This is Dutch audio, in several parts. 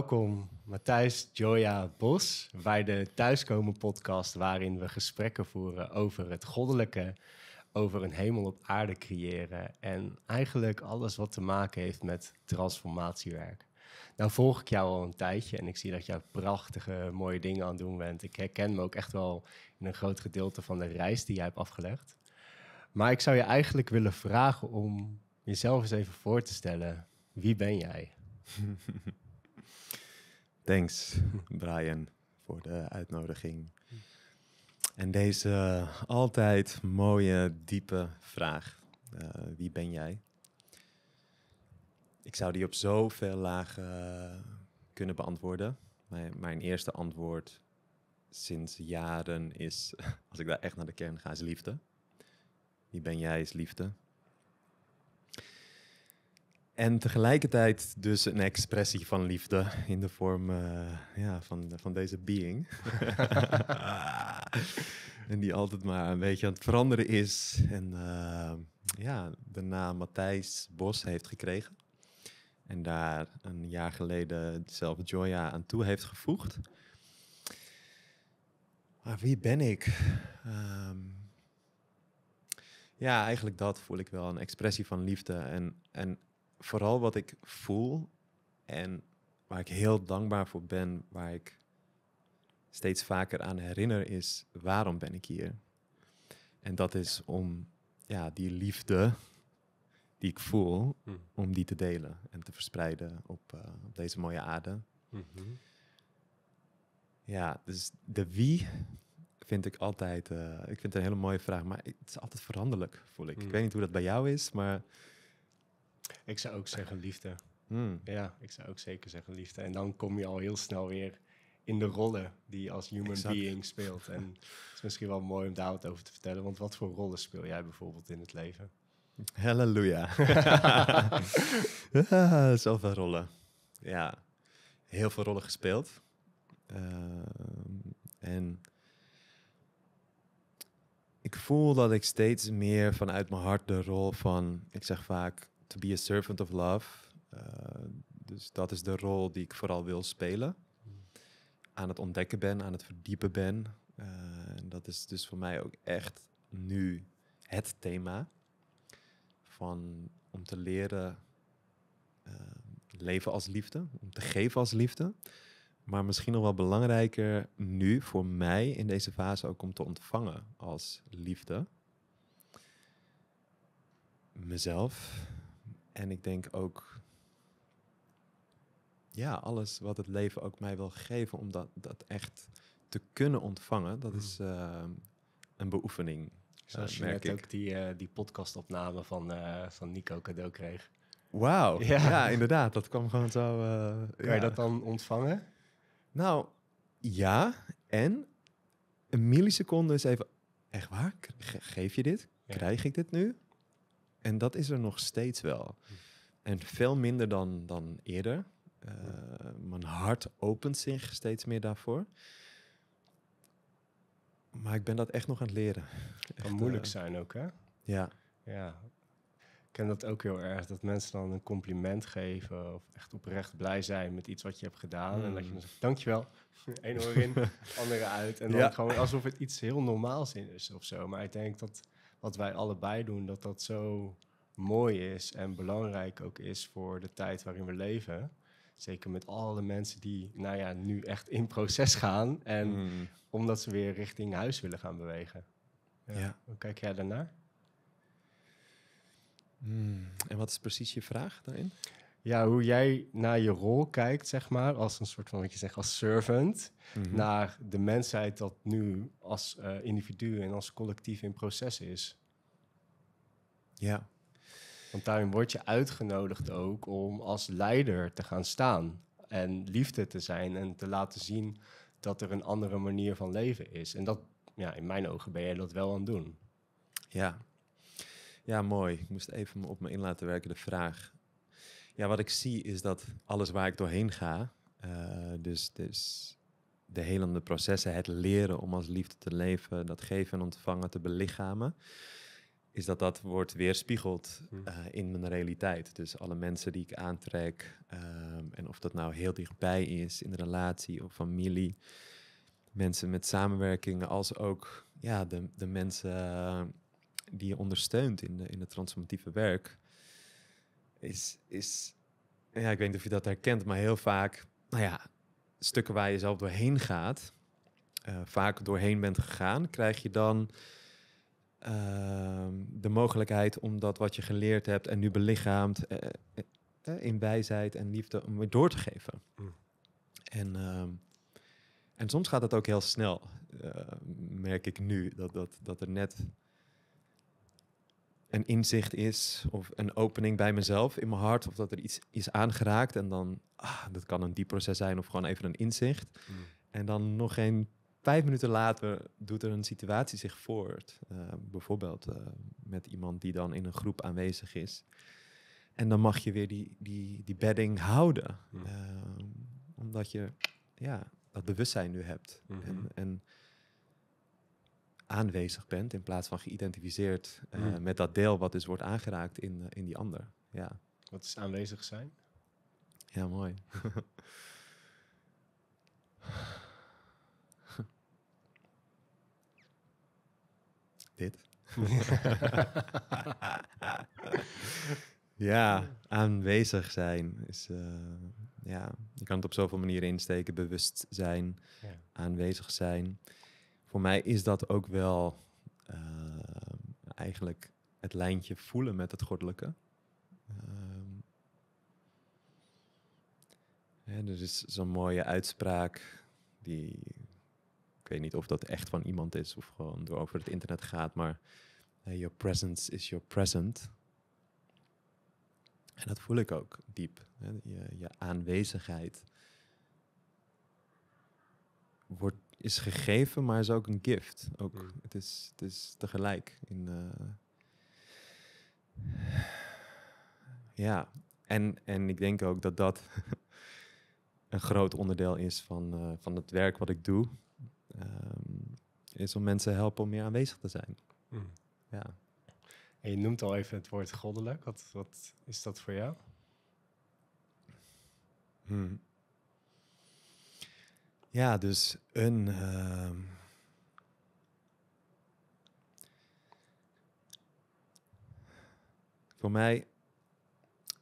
welkom Matthijs Joya Bos bij de Thuiskomen podcast waarin we gesprekken voeren over het goddelijke, over een hemel op aarde creëren en eigenlijk alles wat te maken heeft met transformatiewerk. Nou volg ik jou al een tijdje en ik zie dat jij prachtige mooie dingen aan het doen bent. Ik herken me ook echt wel in een groot gedeelte van de reis die jij hebt afgelegd. Maar ik zou je eigenlijk willen vragen om jezelf eens even voor te stellen. Wie ben jij? Thanks, Brian, voor de uitnodiging. En deze altijd mooie, diepe vraag. Eh, wie ben jij? Ik zou die op zoveel lagen kunnen beantwoorden. Mijn, mijn, eerste antwoord sinds jaren is, als ik daar echt naar de kern ga, is liefde. Wie ben jij is liefde. En tegelijkertijd dus een expressie van liefde in de vorm eh, ja, van, van deze being. en die altijd maar een beetje aan het veranderen is. En eh, ja, de naam Matthijs Bos heeft gekregen. En daar een jaar geleden zelf Joya aan toe heeft gevoegd. Maar wie ben ik? Ehm, ja, eigenlijk dat voel ik wel. Een expressie van liefde. En, en vooral wat ik voel en waar ik heel dankbaar voor ben, waar ik steeds vaker aan herinner, is waarom ben ik hier? En dat is om ja, die liefde die ik voel, mm. om die te delen en te verspreiden op, eh, op deze mooie aarde. Mm-hmm. Ja, dus de wie vind ik altijd, eh, ik vind het een hele mooie vraag, maar het is altijd veranderlijk, voel ik. Ik mm. weet niet hoe dat bij jou is, maar ik zou ook zeggen liefde. Hmm. Ja, ik zou ook zeker zeggen liefde. En dan kom je al heel snel weer in de rollen die je als human being speelt. En het is misschien wel mooi om daar wat over te vertellen. Want wat voor rollen speel jij bijvoorbeeld in het leven? Halleluja. ja, zoveel rollen. Ja, heel veel rollen gespeeld. Ehm, en ik voel dat ik steeds meer vanuit mijn hart de rol van, ik zeg vaak, to be a servant of love. Eh, dus dat is de rol die ik vooral wil spelen. Aan het ontdekken ben, aan het verdiepen ben. Eh, en dat is dus voor mij ook echt nu het thema. Van om te leren eh, leven als liefde, om te geven als liefde. Maar misschien nog wel belangrijker nu voor mij in deze fase ook om te ontvangen als liefde. Mezelf, en ik denk ook, ja, alles wat het leven ook mij wil geven, om dat, dat echt te kunnen ontvangen, dat is hmm. ehm, een beoefening. Eh, Zoals je net ook die, eh, die podcastopname van, eh, van Nico cadeau kreeg. Wauw, ja. inderdaad. Dat kwam gewoon zo... kan je dat dan ontvangen? Nou, ja. En een milliseconde is even... Echt waar? Geef je dit? Krijg ik dit nu? En dat is er nog steeds wel. Hm. En veel minder dan, dan eerder. Eh, hm. mijn hart opent zich steeds meer daarvoor. Maar ik ben dat echt nog aan het leren. Het kan moeilijk eh, zijn ook, hè? Ja. Ja. Ik ken dat ook heel erg, dat mensen dan een compliment geven of echt oprecht blij zijn met iets wat je hebt gedaan. En dat je hm. dan zegt, dankjewel. Eén oor in, andere uit. En dan gewoon alsof het iets heel normaals is of zo. Maar ik denk dat wat wij allebei doen, dat dat zo mooi is en belangrijk ook is voor de tijd waarin we leven. Zeker met alle mensen die nou ja, nu echt in proces gaan. En mm. omdat ze weer richting huis willen gaan bewegen. Ja. Hoe kijk jij daarnaar? Mm. En wat is precies je vraag daarin? ja, hoe jij naar je rol kijkt, zeg maar, als een soort van, wat je zegt, als servant, mhm. naar de mensheid dat nu als eh, individu en als collectief in proces is. Ja. Want daarin word je uitgenodigd ook om als leider te gaan staan en liefde te zijn en te laten zien dat er een andere manier van leven is. En dat, ja, in mijn ogen ben jij dat wel aan het doen. Ja. Ja, mooi. Ik moest even op me in laten werken de vraag. Ja, wat ik zie is dat alles waar ik doorheen ga, uh, dus, dus de helende processen, het leren om als liefde te leven, dat geven en ontvangen te belichamen, is dat dat wordt weerspiegeld hm. eh, in mijn realiteit. Dus alle mensen die ik aantrek, ehm, en of dat nou heel dichtbij is, in de relatie of familie, mensen met samenwerkingen, als ook ja, de, de mensen eh, die je ondersteunt in, de, in het transformatieve werk, is, is ja, ik weet niet of je dat herkent, maar heel vaak, nou ja, stukken waar je zelf doorheen gaat, eh, vaak doorheen bent gegaan, krijg je dan ehm, de mogelijkheid om dat wat je geleerd hebt en nu belichaamd eh, eh, in wijsheid en liefde om weer door te geven. Mm. En, ehm, en soms gaat dat ook heel snel, merk ik nu, dat, dat, dat er net een inzicht is of een opening bij mezelf in mijn hart of dat er iets is aangeraakt en dan, ah, dat kan een diep proces zijn of gewoon even een inzicht. Mm. En dan nog geen vijf minuten later doet er een situatie zich voort. Eh, bijvoorbeeld eh, met iemand die dan in een groep aanwezig is. En dan mag je weer die, die, die bedding houden. Mm. Ehm, omdat je ja, dat bewustzijn nu hebt. Mm-hmm. en, en aanwezig bent in plaats van geïdentificeerd eh, hmm. met dat deel wat dus wordt aangeraakt in, eh, in die ander. Ja. Wat is aanwezig zijn? Ja, mooi. Dit. ja, aanwezig zijn is. Eh, ja, je kan het op zoveel manieren insteken. Bewust zijn, ja. aanwezig zijn voor mij is dat ook wel eh, eigenlijk het lijntje voelen met het goddelijke. Um, er is zo'n mooie uitspraak die. Ik weet niet of dat echt van iemand is of gewoon door over het internet gaat, maar eh, your presence is your present. En dat voel ik ook diep. Je, je aanwezigheid wordt is gegeven, maar is ook een gift. Ook, hmm. het, is, het is tegelijk. In, eh, Ja, en, en ik denk ook dat dat een groot onderdeel is van, eh, van het werk wat ik doe. Ehm, is om mensen helpen om meer aanwezig te zijn. Hmm. Ja. En je noemt al even het woord goddelijk. Wat, wat is dat voor jou? Hmm. Ja, dus een. Ehm, voor mij,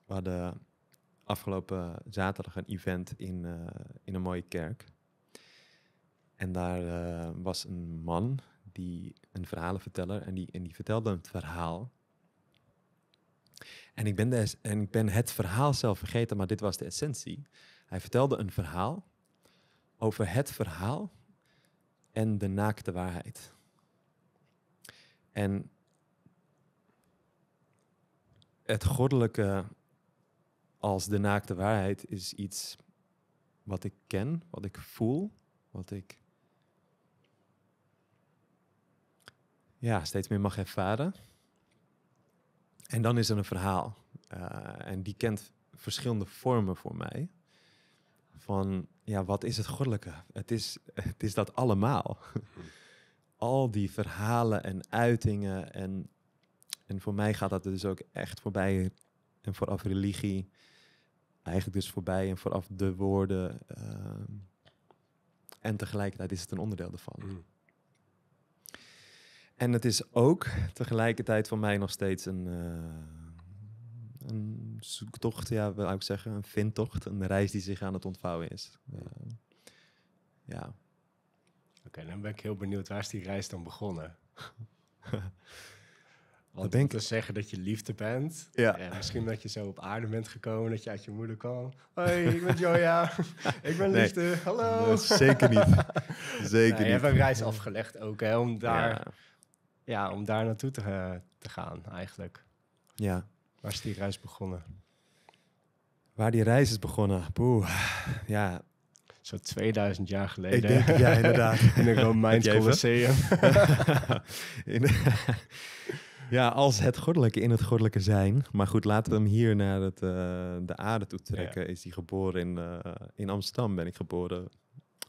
we hadden afgelopen zaterdag een event in, eh, in een mooie kerk. En daar eh, was een man, die, een verhalenverteller, en die, en die vertelde een verhaal. En ik, ben en ik ben het verhaal zelf vergeten, maar dit was de essentie. Hij vertelde een verhaal over het verhaal en de naakte waarheid. En het goddelijke als de naakte waarheid is iets wat ik ken, wat ik voel, wat ik ja, steeds meer mag ervaren. En dan is er een verhaal. Eh, en die kent verschillende vormen voor mij. Van ja, wat is het goddelijke? Het is, het is dat allemaal. Al die verhalen en uitingen. En, en voor mij gaat dat dus ook echt voorbij en vooraf religie. Eigenlijk dus voorbij en vooraf de woorden. Ehm, en tegelijkertijd is het een onderdeel ervan. Mm. En het is ook tegelijkertijd voor mij nog steeds een. Eh, een zoektocht, ja, wil ik zeggen, een vindtocht, een reis die zich aan het ontvouwen is. Eh, ja. Oké, dan ben ik heel benieuwd, waar is die reis dan begonnen? Want ik. te zeggen dat je liefde bent. Ja. Eh, misschien dat je zo op aarde bent gekomen, dat je uit je moeder kwam. Hoi, ik ben Joja. ik ben liefde. Hallo. Nee, zeker niet. zeker niet. Je hebt een reis afgelegd ook, hè, om daar, ja. om daar naartoe te, eh, te gaan eigenlijk. Ja. Waar is die reis begonnen? Waar die reis is begonnen? Poeh, ja. Zo 2000 jaar geleden. Ik denk, ja, inderdaad. in een Romeins Colosseum. in, ja, als het goddelijke in het goddelijke zijn. Maar goed, laten we hem hier naar het, eh, de aarde toe trekken. Is hij geboren in, eh, in Amsterdam, ben ik geboren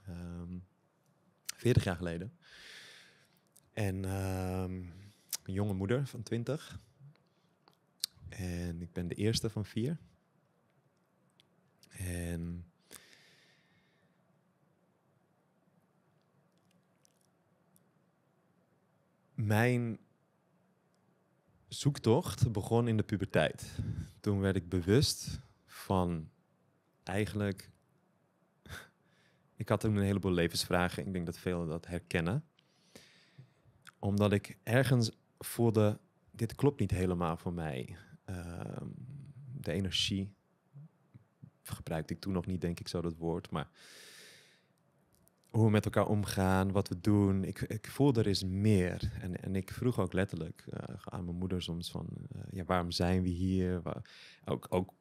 um, ehm, 40 jaar geleden. En ehm, een jonge moeder van 20. En ik ben de eerste van vier. En mijn zoektocht begon in de puberteit. Toen werd ik bewust van eigenlijk. Ik had toen een heleboel levensvragen. Ik denk dat velen dat herkennen. Omdat ik ergens voelde: dit klopt niet helemaal voor mij. Ehm, de energie. Gebruikte ik toen nog niet, denk ik zo dat woord. Maar hoe we met elkaar omgaan, wat we doen. Ik, ik voel er is meer. En, en ik vroeg ook letterlijk eh, aan mijn moeder soms van, eh, ja, waarom zijn we hier? Waar, ook, ook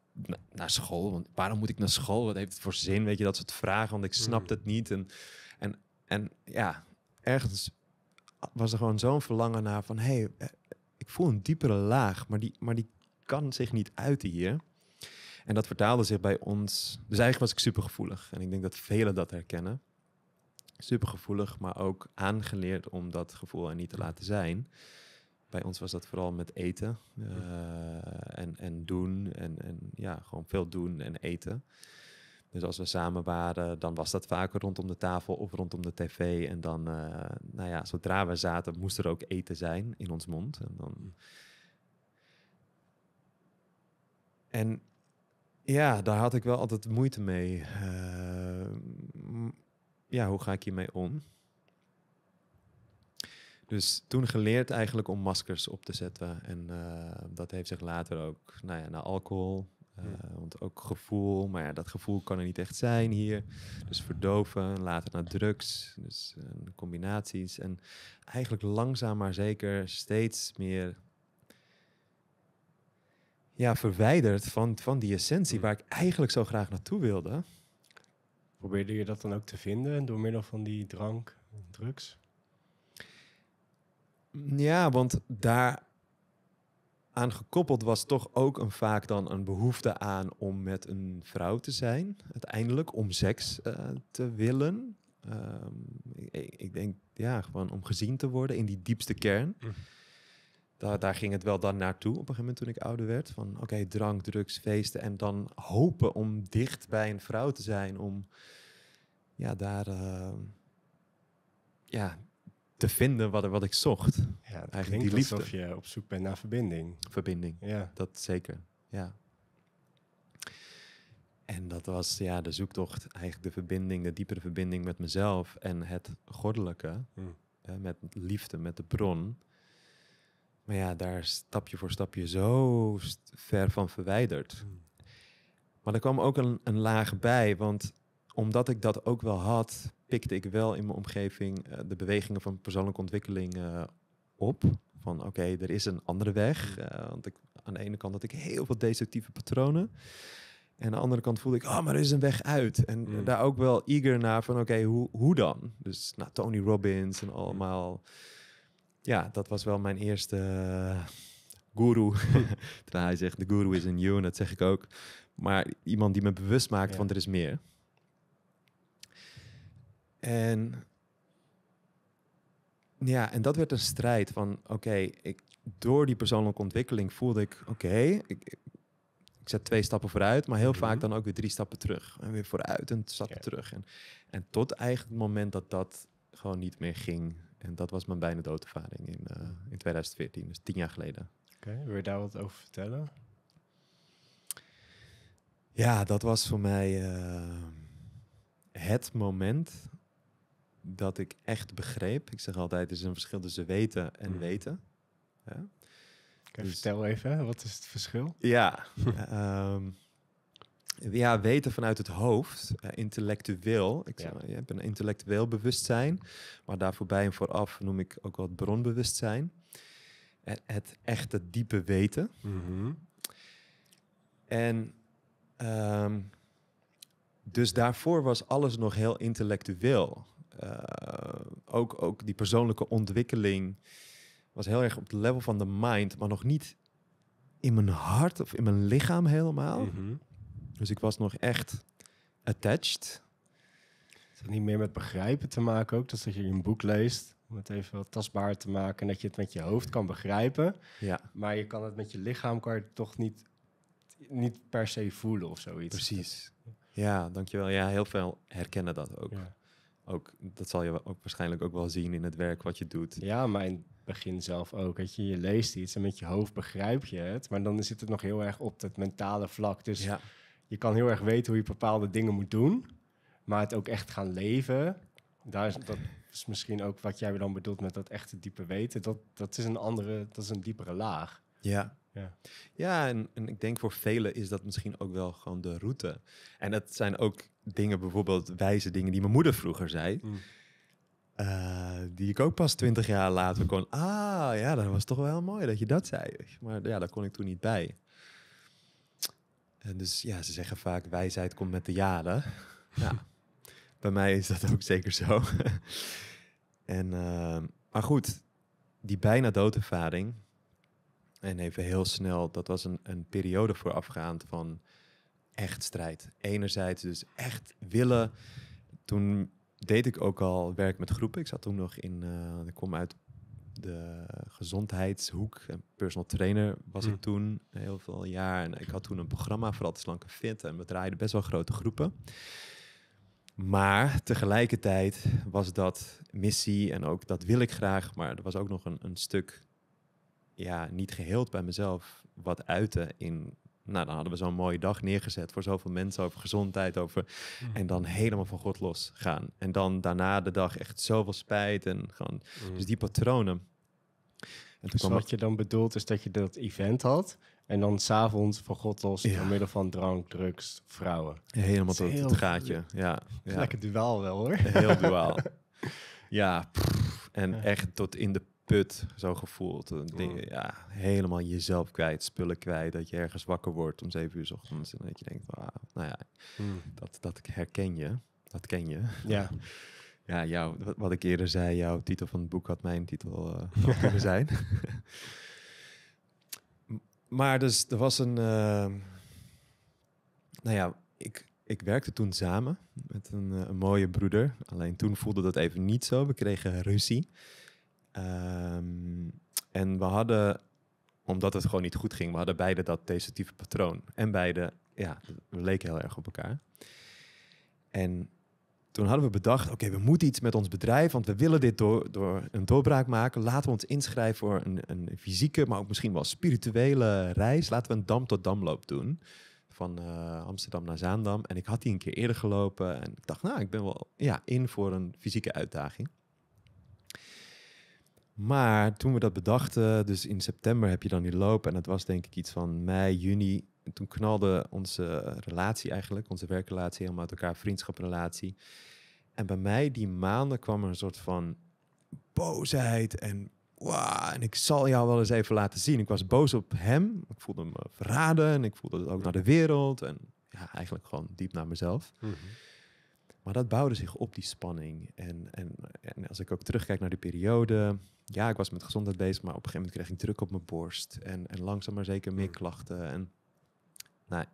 naar school, waarom moet ik naar school? Wat heeft het voor zin? Weet je, dat soort vragen, want ik hmm. snap het niet. En, en, en ja, ergens was er gewoon zo'n verlangen naar van, hey, eh, ik voel een diepere laag, maar die, maar die kan zich niet uiten hier. En dat vertaalde zich bij ons. Dus eigenlijk was ik supergevoelig. En ik denk dat velen dat herkennen. Supergevoelig, maar ook aangeleerd om dat gevoel er niet te laten zijn. Bij ons was dat vooral met eten eh, en, en doen. En, en ja, gewoon veel doen en eten. Dus als we samen waren, dan was dat vaker rondom de tafel of rondom de tv. En dan, eh, nou ja, zodra we zaten, moest er ook eten zijn in ons mond. En dan En ja, daar had ik wel altijd moeite mee. Eh, ja, hoe ga ik hiermee om? Dus toen geleerd eigenlijk om maskers op te zetten. En eh, dat heeft zich later ook nou ja, naar alcohol. Eh, want ook gevoel, maar ja, dat gevoel kan er niet echt zijn hier. Dus verdoven, later naar drugs, dus combinaties. En eigenlijk langzaam maar zeker steeds meer ja, verwijderd van, van die essentie hmm. waar ik eigenlijk zo graag naartoe wilde. Probeerde je dat dan ook te vinden door middel van die drank, drugs? Ja, want daar aan gekoppeld was toch ook een, vaak dan een behoefte aan om met een vrouw te zijn, uiteindelijk om seks eh, te willen. Ehm, ik, ik, denk, ja, gewoon om gezien te worden in die diepste kern. Hmm daar, daar ging het wel dan naartoe op een gegeven moment toen ik ouder werd. Van oké, drank, drugs, feesten. En dan hopen om dicht bij een vrouw te zijn. Om ja, daar eh, ja, te vinden wat, wat ik zocht. Ja, Eigenlijk die liefde. alsof je op zoek bent naar verbinding. Verbinding, ja. dat zeker, ja. En dat was ja, de zoektocht, eigenlijk de verbinding, de diepere verbinding met mezelf en het goddelijke. Hmm. met liefde, met de bron. Maar ja, daar stapje voor stapje zo ver van verwijderd. Hmm. Maar er kwam ook een, een, laag bij, want omdat ik dat ook wel had, pikte ik wel in mijn omgeving eh, de bewegingen van persoonlijke ontwikkeling eh, op. Van oké, er is een andere weg. Hmm. Eh, want ik, aan de ene kant had ik heel veel destructieve patronen. En aan de andere kant voelde ik, oh, maar er is een weg uit. En hmm. daar ook wel eager naar van, oké, hoe, hoe dan? Dus nou, Tony Robbins en allemaal ja, dat was wel mijn eerste eh, guru. Terwijl hij zegt, de guru is in you, en dat zeg ik ook. Maar iemand die me bewust maakt van er is meer. En ja, en dat werd een strijd van, oké, ik door die persoonlijke ontwikkeling voelde ik, oké, ik, ik zet twee stappen vooruit, maar heel mhm. vaak dan ook weer drie stappen terug. En weer vooruit en stappen terug. En, en tot eigenlijk het moment dat dat gewoon niet meer ging. En dat was mijn bijna doodervaring in, eh, in 2014, dus tien jaar geleden. Oké, wil je daar wat over vertellen? Ja, dat was voor mij eh, het moment dat ik echt begreep. Ik zeg altijd, er is een verschil tussen weten en hmm. weten. Ja? Dus- vertel even, wat is het verschil? Ja, ehm, ja, weten vanuit het hoofd, eh, intellectueel. Ik zeg, je hebt een intellectueel bewustzijn, maar daar voorbij en vooraf noem ik ook wel het bronbewustzijn. Het, het echte diepe weten. Mhm. En ehm, dus daarvoor was alles nog heel intellectueel. Eh, ook, ook die persoonlijke ontwikkeling was heel erg op het level van de mind, maar nog niet in mijn hart of in mijn lichaam helemaal. Mm dus ik was nog echt attached. Is dat niet meer met begrijpen te maken ook? Dus dat je een boek leest, om het even wat tastbaar te maken... en dat je het met je hoofd kan begrijpen. Ja. Maar je kan het met je lichaam kan je toch niet, niet per se voelen of zoiets. Precies. Ja, dankjewel. Ja, heel veel herkennen dat ook. Ja. ook. Dat zal je ook waarschijnlijk ook wel zien in het werk wat je doet. Ja, maar in het begin zelf ook. Dat je, je leest iets en met je hoofd begrijp je het. Maar dan zit het nog heel erg op dat mentale vlak. Dus... Ja je kan heel erg weten hoe je bepaalde dingen moet doen, maar het ook echt gaan leven, daar is, dat is misschien ook wat jij dan bedoelt met dat echte diepe weten. Dat, dat is een andere, dat is een diepere laag. Ja. Ja, ja en, en ik denk voor velen is dat misschien ook wel gewoon de route. En dat zijn ook dingen, bijvoorbeeld wijze dingen die mijn moeder vroeger zei. Mm. Eh, die ik ook pas twintig jaar later kon. Ah, ja, dat was toch wel mooi dat je dat zei. Maar ja, daar kon ik toen niet bij. En eh, dus ja, ze zeggen vaak wijsheid komt met de jaren. ja, bij mij is dat ook zeker zo. en, ehm, maar goed, die bijna ervaring En even heel snel, dat was een, een periode voorafgaand van echt strijd. Enerzijds dus echt willen. Toen deed ik ook al werk met groepen. Ik zat toen nog in, eh, ik kom uit de gezondheidshoek en personal trainer was ik hm. toen heel veel jaar. En ik had toen een programma voor altijd slanke fit en we draaiden best wel grote groepen. Maar tegelijkertijd was dat missie en ook dat wil ik graag, maar er was ook nog een, een stuk ja, niet geheel bij mezelf wat uiten in nou, dan hadden we zo'n mooie dag neergezet voor zoveel mensen over gezondheid. Over, mm. En dan helemaal van God los gaan. En dan daarna de dag echt zoveel spijt en gewoon. Mm. Dus die patronen. En dus wat je dan bedoelt is dat je dat event had. En dan s'avonds van God los ja. door middel van drank, drugs, vrouwen. Helemaal tot het gaatje. Ja, ja. Lekker duaal wel hoor. Heel duaal. ja, en echt tot in de put zo gevoeld. ja, helemaal jezelf kwijt, spullen kwijt. Dat je ergens wakker wordt om zeven uur s ochtends. En dat je denkt, ah, nou ja, hmm. dat, dat herken je. Dat ken je. Ja. Ja, jou, wat, ik eerder zei, jouw titel van het boek had mijn titel eh, kunnen zijn. maar dus er was een... Ehm, nou ja, ik, ik werkte toen samen met een, eh, een, mooie broeder. Alleen toen voelde dat even niet zo. We kregen ruzie. Ehm, en we hadden, omdat het gewoon niet goed ging, we hadden beide dat destructieve patroon. En beide, ja, we leken heel erg op elkaar. En toen hadden we bedacht, oké, we moeten iets met ons bedrijf, want we willen dit door, door een doorbraak maken. Laten we ons inschrijven voor een, een fysieke, maar ook misschien wel spirituele reis. Laten we een dam tot damloop doen. Van eh, Amsterdam naar Zaandam. En ik had die een keer eerder gelopen. En ik dacht, nou, ik ben wel ja, in voor een fysieke uitdaging. Maar toen we dat bedachten, dus in september heb je dan die loop. En dat was denk ik iets van mei, juni. En toen knalde onze relatie eigenlijk, onze werkrelatie helemaal uit elkaar, vriendschaprelatie. En bij mij die maanden kwam er een soort van boosheid en wow, en ik zal jou wel eens even laten zien. Ik was boos op hem, ik voelde me verraden en ik voelde het ook naar de wereld en ja, eigenlijk gewoon diep naar mezelf. Mhm. Maar dat bouwde zich op, die spanning. En, en, en, als ik ook terugkijk naar die periode. Ja, ik was met gezondheid bezig, maar op een gegeven moment kreeg ik druk op mijn borst. En, en langzaam maar zeker meer mm. klachten. En nou,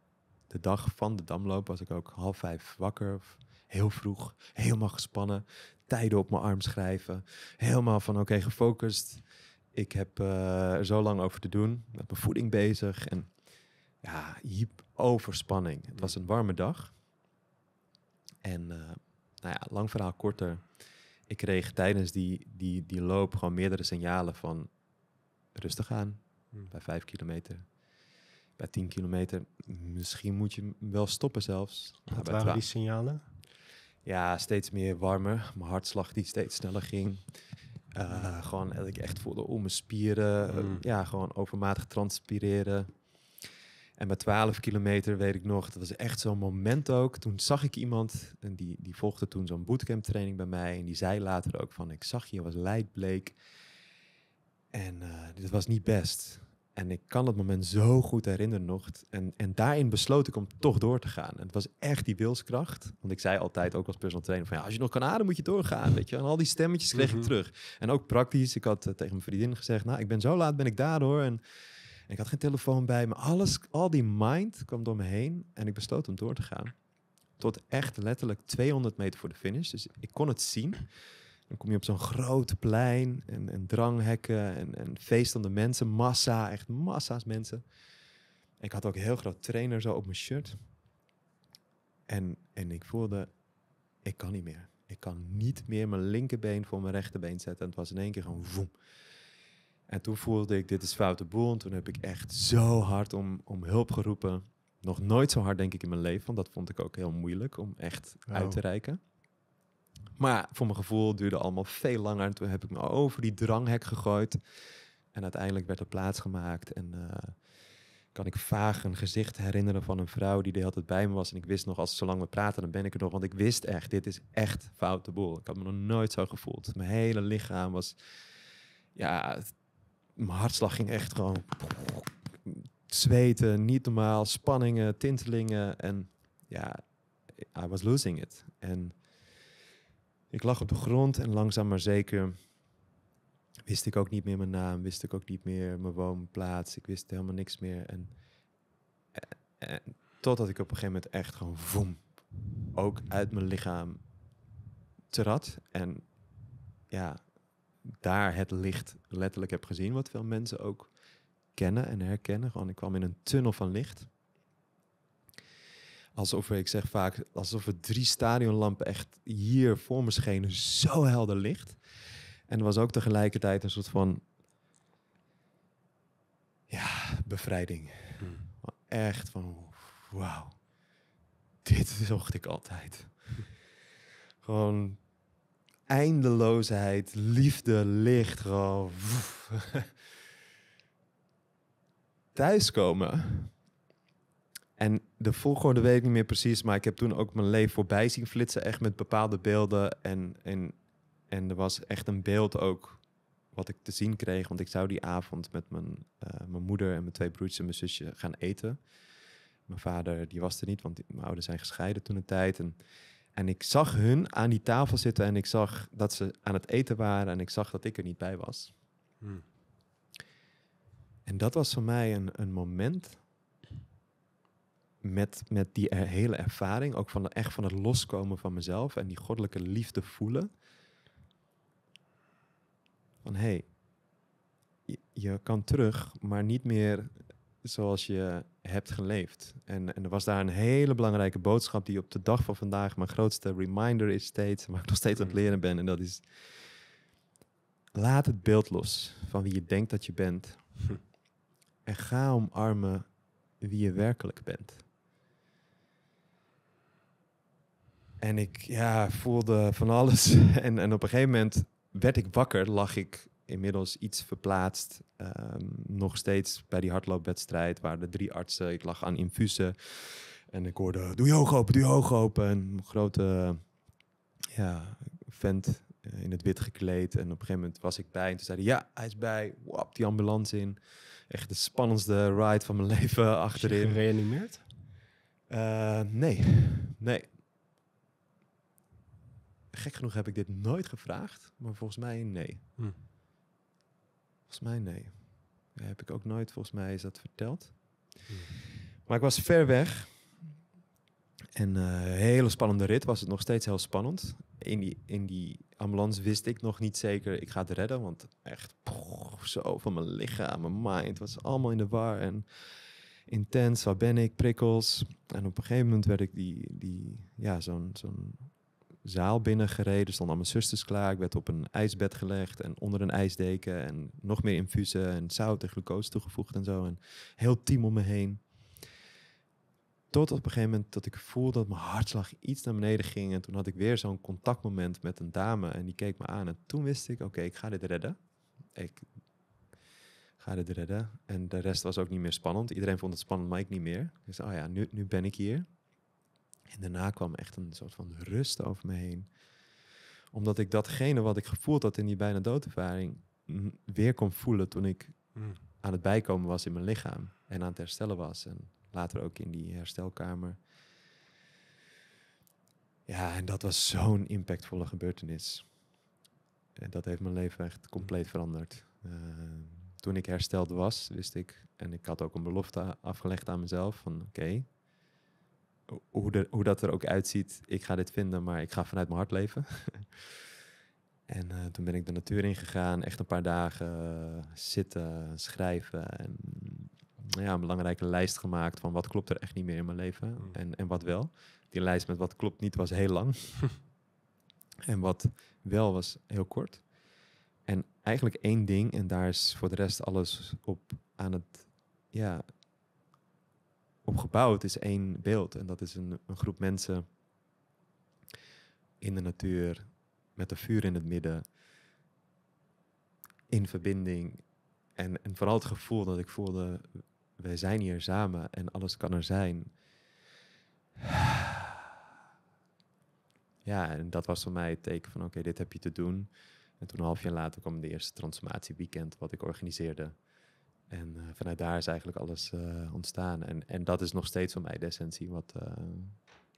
de dag van de damloop was ik ook half vijf wakker. Heel vroeg, helemaal gespannen. Tijden op mijn arm schrijven. Helemaal van oké, gefocust. Ik heb eh, er zo lang over te doen. Met mijn voeding bezig. En ja, hype overspanning. Het was mm. een warme dag. En eh, nou ja, lang verhaal korter. Ik kreeg tijdens die, die, die loop gewoon meerdere signalen van rustig aan. Hmm. Bij vijf kilometer, bij tien kilometer. Misschien moet je wel stoppen zelfs. Wat nou, waren die signalen? Ja, steeds meer warmer. Mijn hartslag die steeds sneller ging. Eh, gewoon dat ik echt voelde om oh, mijn spieren. Hmm. ja, gewoon overmatig transpireren. En bij 12 kilometer weet ik nog, dat was echt zo'n moment ook. Toen zag ik iemand, en die, die volgde toen zo'n bootcamp training bij mij. En die zei later ook van, ik zag je, was lijkbleek. En uh, dit was niet best. En ik kan dat moment zo goed herinneren nog. En, en daarin besloot ik om toch door te gaan. En het was echt die wilskracht. Want ik zei altijd, ook als personal trainer, van ja, als je nog kan ademen, moet je doorgaan. Weet je? En al die stemmetjes kreeg ik mhm. terug. En ook praktisch. Ik had eh, tegen mijn vriendin gezegd, nou, ik ben zo laat, ben ik daardoor. En en ik had geen telefoon bij me. Alles, al die mind kwam door me heen. En ik besloot om door te gaan. Tot echt letterlijk 200 meter voor de finish. Dus ik kon het zien. Dan kom je op zo'n groot plein en, en dranghekken en, en feestende mensen. Massa, echt massa's mensen. ik had ook een heel groot trainer zo op mijn shirt. En, en ik voelde, ik kan niet meer. Ik kan niet meer mijn linkerbeen voor mijn rechterbeen zetten. En het was in één keer gewoon voem. En toen voelde ik, dit is foute boel. En toen heb ik echt zo hard om, om hulp geroepen. Nog nooit zo hard, denk ik, in mijn leven. Want dat vond ik ook heel moeilijk om echt oh. uit te reiken. Maar voor mijn gevoel duurde allemaal veel langer. En toen heb ik me over die dranghek gegooid. En uiteindelijk werd er plaatsgemaakt. En eh, kan ik vaag een gezicht herinneren van een vrouw die de hele tijd bij me was. En ik wist nog, als zolang we praten, dan ben ik er nog. Want ik wist echt, dit is echt foute boel. Ik had me nog nooit zo gevoeld. Mijn hele lichaam was... Ja, mijn hartslag ging echt gewoon zweten, niet normaal, spanningen, tintelingen. En ja, I was losing it. En ik lag op de grond en langzaam maar zeker wist ik ook niet meer mijn naam, wist ik ook niet meer mijn woonplaats, ik wist helemaal niks meer. En, en, eh, eh, totdat ik op een gegeven moment echt gewoon voem, ook uit mijn lichaam trad. En ja, daar het licht letterlijk heb gezien, wat veel mensen ook kennen en herkennen. Gewoon, ik kwam in een tunnel van licht. Alsof ik zeg vaak, alsof er drie stadionlampen echt hier voor me schenen, zo helder licht. En er was ook tegelijkertijd een soort van, ja, bevrijding. Hmm. Echt van, wauw, dit zocht ik altijd. Gewoon eindeloosheid, liefde, licht, gewoon. Thuiskomen. En de volgorde weet ik niet meer precies, maar ik heb toen ook mijn leven voorbij zien flitsen, echt met bepaalde beelden. En, en, en er was echt een beeld ook wat ik te zien kreeg, want ik zou die avond met mijn, eh, mijn moeder en mijn twee broertjes en mijn zusje gaan eten. Mijn vader die was er niet, want mijn ouders zijn gescheiden toen een tijd. En en ik zag hun aan die tafel zitten en ik zag dat ze aan het eten waren en ik zag dat ik er niet bij was. Hmm. En dat was voor mij een, een moment met, met die hele ervaring, ook van de, echt van het loskomen van mezelf en die goddelijke liefde voelen. Van hé, hey, je kan terug, maar niet meer zoals je hebt geleefd. En, en er was daar een hele belangrijke boodschap die op de dag van vandaag mijn grootste reminder is steeds, maar ik nog steeds aan het mm. leren ben. En dat is, laat het beeld los van wie je denkt dat je bent. Hm. En ga omarmen wie je werkelijk bent. En ik ja, voelde van alles. en, en op een gegeven moment werd ik wakker, lag ik inmiddels iets verplaatst. Ehm, nog steeds bij die hardloopwedstrijd waar de drie artsen, ik lag aan infusen. En ik hoorde, doe je hoog open, doe je hoog open. En een grote ja, vent eh, in het wit gekleed. En op een gegeven moment was ik bij. En toen zeiden ja, hij is bij. Wap, die ambulance in. Echt de spannendste ride van mijn leven achterin. je gereanimeerd? Uh, nee, nee. Gek genoeg heb ik dit nooit gevraagd. Maar volgens mij nee. Hm. Volgens mij nee. Dat heb ik ook nooit, volgens mij is dat verteld. Maar ik was ver weg. En een eh, hele spannende rit was het nog steeds heel spannend. In die, in die ambulance wist ik nog niet zeker, ik ga het redden. Want echt, zo van mijn lichaam, mijn mind. was allemaal in de war en intens. Waar ben ik? Prikkels. En op een gegeven moment werd ik die, die ja, zo'n zo'n zaal binnengereden. stond stonden allemaal zusters klaar. Ik werd op een ijsbed gelegd en onder een ijsdeken. En nog meer infusen en zout en glucose toegevoegd en zo. En heel team om me heen. Tot op een gegeven moment dat ik voelde dat mijn hartslag iets naar beneden ging. En toen had ik weer zo'n contactmoment met een dame. En die keek me aan. En toen wist ik, oké, ik ga dit redden. Ik ga dit redden. En de rest was ook niet meer spannend. Iedereen vond het spannend, maar ik niet meer. Dus, oh ja, nu, nu ben ik hier. En daarna kwam echt een soort van rust over me heen. Omdat ik datgene wat ik gevoeld had in die bijna doodervaring weer kon voelen toen ik hmm. aan het bijkomen was in mijn lichaam en aan het herstellen was. En later ook in die herstelkamer. Ja, en dat was zo'n impactvolle gebeurtenis. En dat heeft mijn leven echt compleet veranderd. Eh, toen ik hersteld was, wist ik, en ik had ook een belofte afgelegd aan mezelf: van oké, hoe, hoe dat er ook uitziet, ik ga dit vinden, maar ik ga vanuit mijn hart leven. en eh, toen ben ik de natuur ingegaan, echt een paar dagen eh, zitten, schrijven en ja, een belangrijke lijst gemaakt van wat klopt er echt niet meer in mijn leven hmm. en, en wat wel. Die lijst met wat klopt niet was heel lang. en wat wel was heel kort. En eigenlijk één ding, en daar is voor de rest alles op aan het ja, op gebouwd is één beeld. En dat is een, een groep mensen in de natuur, met een vuur in het midden, in verbinding. En, en vooral het gevoel dat ik voelde, wij zijn hier samen en alles kan er zijn. Ja, en dat was voor mij het teken van oké, dit heb je te doen. En toen een half jaar later kwam de eerste transformatie weekend wat ik organiseerde. En eh, vanuit daar is eigenlijk alles eh, ontstaan. En, en dat is nog steeds voor mij de essentie wat uh,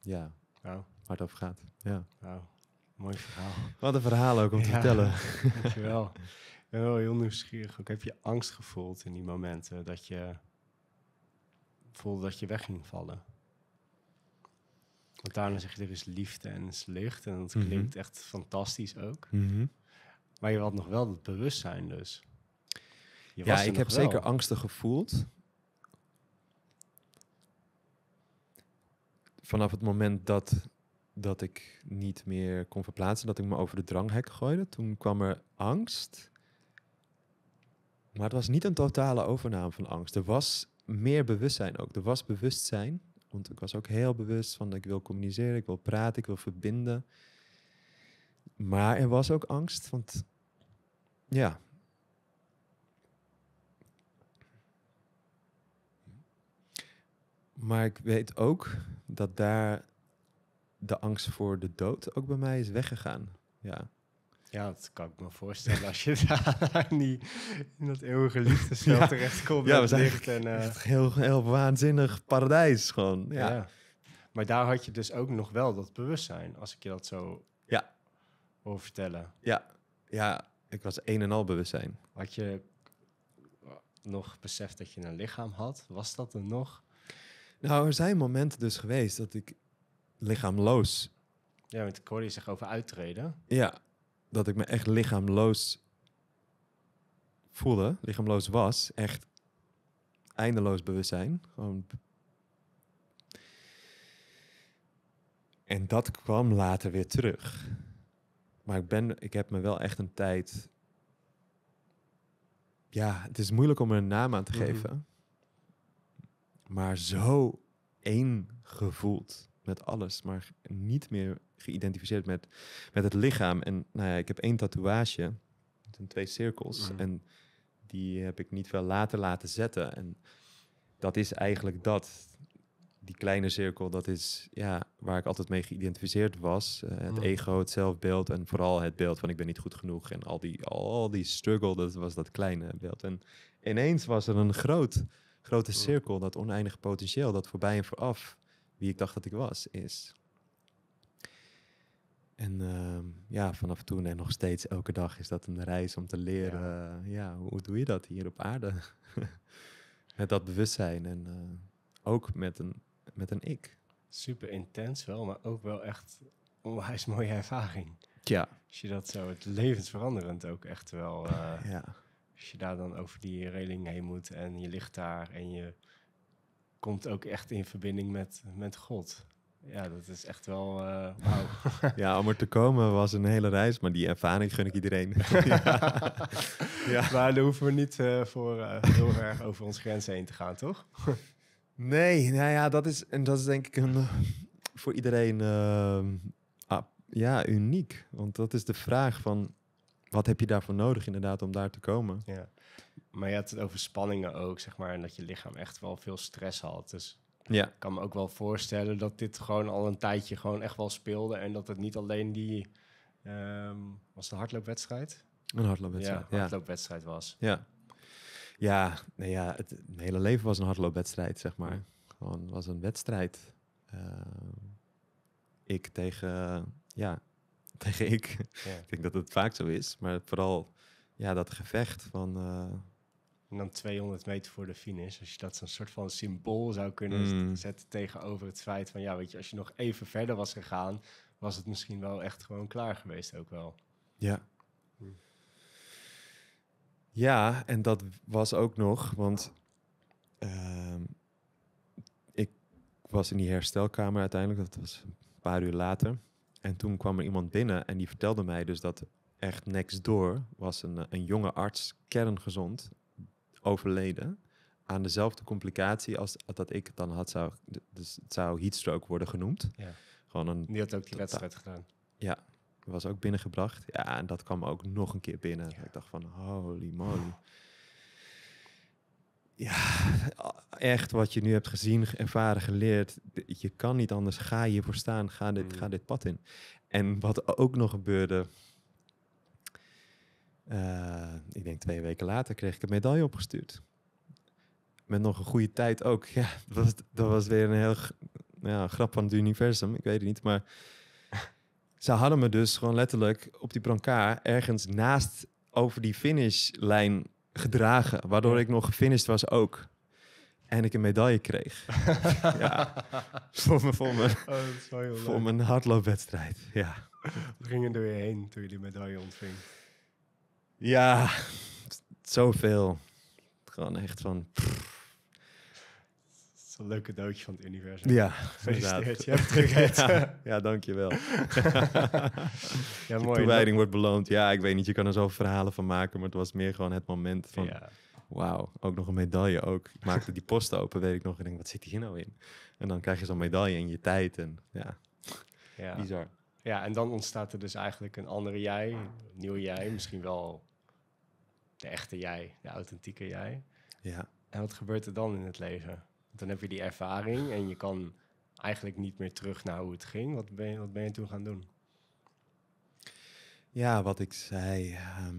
ja, wow. hard over gaat. Ja. Mooi verhaal. Wat een verhaal ook om te vertellen. Dankjewel. Ik wel heel nieuwsgierig. Ook heb je angst gevoeld in die momenten dat je voelde dat je weg ging vallen? Want daarna zeg je er is liefde en is licht en dat mhm. klinkt echt fantastisch ook. Mhm. Maar je had nog wel dat bewustzijn dus ja, ik heb zeker angsten gevoeld. Vanaf het moment dat, dat ik niet meer kon verplaatsen, dat ik me over de dranghek gooide, toen kwam er angst. Maar het was niet een totale overname van angst. Er was meer bewustzijn ook. Er was bewustzijn. Want ik was ook heel bewust van dat ik wil communiceren, ik wil praten, ik wil verbinden. Maar er was ook angst, want ja, Maar ik weet ook dat daar de angst voor de dood ook bij mij is weggegaan. Ja. Ja, dat kan ik me voorstellen als je daar niet in dat eeuwige liefdesveld ja. terechtkomt. Ja, we zijn echt een eh, heel, heel waanzinnig paradijs gewoon. Ja. Maar daar had je dus ook nog wel dat bewustzijn, als ik je dat zo ja. hoor vertellen. Ja. ja, ik was een en al bewustzijn. Had je nog beseft dat je een lichaam had? Was dat er nog? Nou, er zijn momenten dus geweest dat ik lichaamloos... Ja, want ik hoorde je zich over uittreden. Ja, dat ik me echt lichaamloos voelde, lichaamloos was. Echt eindeloos bewustzijn. Gewoon... En dat kwam later weer terug. Maar ik, ben, ik heb me wel echt een tijd. Ja, het is moeilijk om er een naam aan te mhm. geven maar zo één gevoeld met alles, maar niet meer geïdentificeerd met, met het lichaam. En nou ja, ik heb één tatoeage, het twee cirkels, mhm. en die heb ik niet veel later laten zetten. En dat is eigenlijk dat. Die kleine cirkel, dat is ja, waar ik altijd mee geïdentificeerd was. Eh, het mhm. ego, het zelfbeeld en vooral het beeld van ik ben niet goed genoeg. En al die, al die struggle, dat was dat kleine beeld. En ineens was er een groot grote hm. cirkel, dat oneindige potentieel dat voorbij en vooraf wie ik dacht dat ik was, is. En ehm, ja, vanaf toen en nog steeds elke dag is dat een reis om te leren, ja, eh, hoe, doe je dat hier op aarde? met dat bewustzijn en eh, ook met een, met een ik. Super intens wel, maar ook wel echt onwijs mooie ervaring. Ja. Als je dat zo, het levensveranderend ook echt wel... Eh, ja als je daar dan over die reling heen moet en je ligt daar en je komt ook echt in verbinding met, met God. Ja, dat is echt wel uh, Ja, om er te komen was een hele reis, maar die ervaring gun ik iedereen. ja. ja. Maar daar hoeven we niet eh, voor eh, heel erg over onze grenzen heen te gaan, toch? nee, nou ja, dat is, en dat is denk ik een, voor iedereen ehm, ah, ja, uniek. Want dat is de vraag van wat heb je daarvoor nodig inderdaad om daar te komen? Ja. Maar je had het over spanningen ook, zeg maar, en dat je lichaam echt wel veel stress had. Dus ja. ik kan me ook wel voorstellen dat dit gewoon al een tijdje gewoon echt wel speelde en dat het niet alleen die, ehm, was de hardloopwedstrijd? Een hardloopwedstrijd, ja. hardloopwedstrijd ja. was. Ja, ja, nee, nou ja het, hele leven was een hardloopwedstrijd, zeg maar. Gewoon was een wedstrijd. Ehm, ik tegen, ja, ik. ik denk dat het vaak zo is, maar vooral ja, dat gevecht van... Eh, en dan 200 meter voor de finish, als je dat zo'n soort van symbool zou kunnen mm. zetten tegenover het feit van... Ja, weet je, als je nog even verder was gegaan, was het misschien wel echt gewoon klaar geweest ook wel. Ja. Mm. Ja, en dat was ook nog, want... Ehm, ik was in die herstelkamer uiteindelijk, dat was een paar uur later. En toen kwam er iemand binnen en die vertelde mij dus dat echt next door was een, eh, een jonge arts, kerngezond, overleden. Aan dezelfde complicatie als dat ik het dan had, zou, dus het zou heatstroke worden genoemd. Ja. Gewoon een, die had ook die wedstrijd gedaan. Ja, was ook binnengebracht. Ja, en dat kwam ook nog een keer binnen. Ik dacht van, holy moly. Ja, echt wat je nu hebt gezien, ervaren, geleerd. Je kan niet anders. Ga voor staan. Ga dit, ga mm. dit pad in. En wat ook nog gebeurde. Eh, ik denk twee weken later kreeg ik een medaille opgestuurd. Met nog een goede tijd ook. Ja, dat was, dat was weer een heel nou ja, grap van het universum. Ik weet het niet. Maar ze hadden me dus gewoon letterlijk op die brancard ergens naast over die finishlijn gedragen, waardoor ik nog gefinished was ook. En ik een medaille kreeg. ja, voor, me, voor, me, oh, voor mijn hardloopwedstrijd. Ja. We gingen er weer heen toen je die medaille ontving? Ja, zoveel. Gewoon echt van leuke een leuk van het universum. Ja, gefeliciteerd. Je hebt terug. ja, ja, dankjewel. ja, mooi. toewijding wordt beloond. Ja, ik weet niet, je kan er zo verhalen van maken, maar het was meer gewoon het moment van... Ja. Wauw, ook nog een medaille ook. Ik maakte die post open, weet ik nog. En denk, wat zit hier nou in? En dan krijg je zo'n medaille in je tijd. En ja, ja. bizar. Ja, en dan ontstaat er dus eigenlijk een andere jij, nieuw jij, misschien wel de echte jij, de authentieke jij. Ja. En wat gebeurt er dan in het leven? dan heb je die ervaring en je kan eigenlijk niet meer terug naar hoe het ging. Wat ben je, wat ben je toen gaan doen? Ja, wat ik zei, ehm,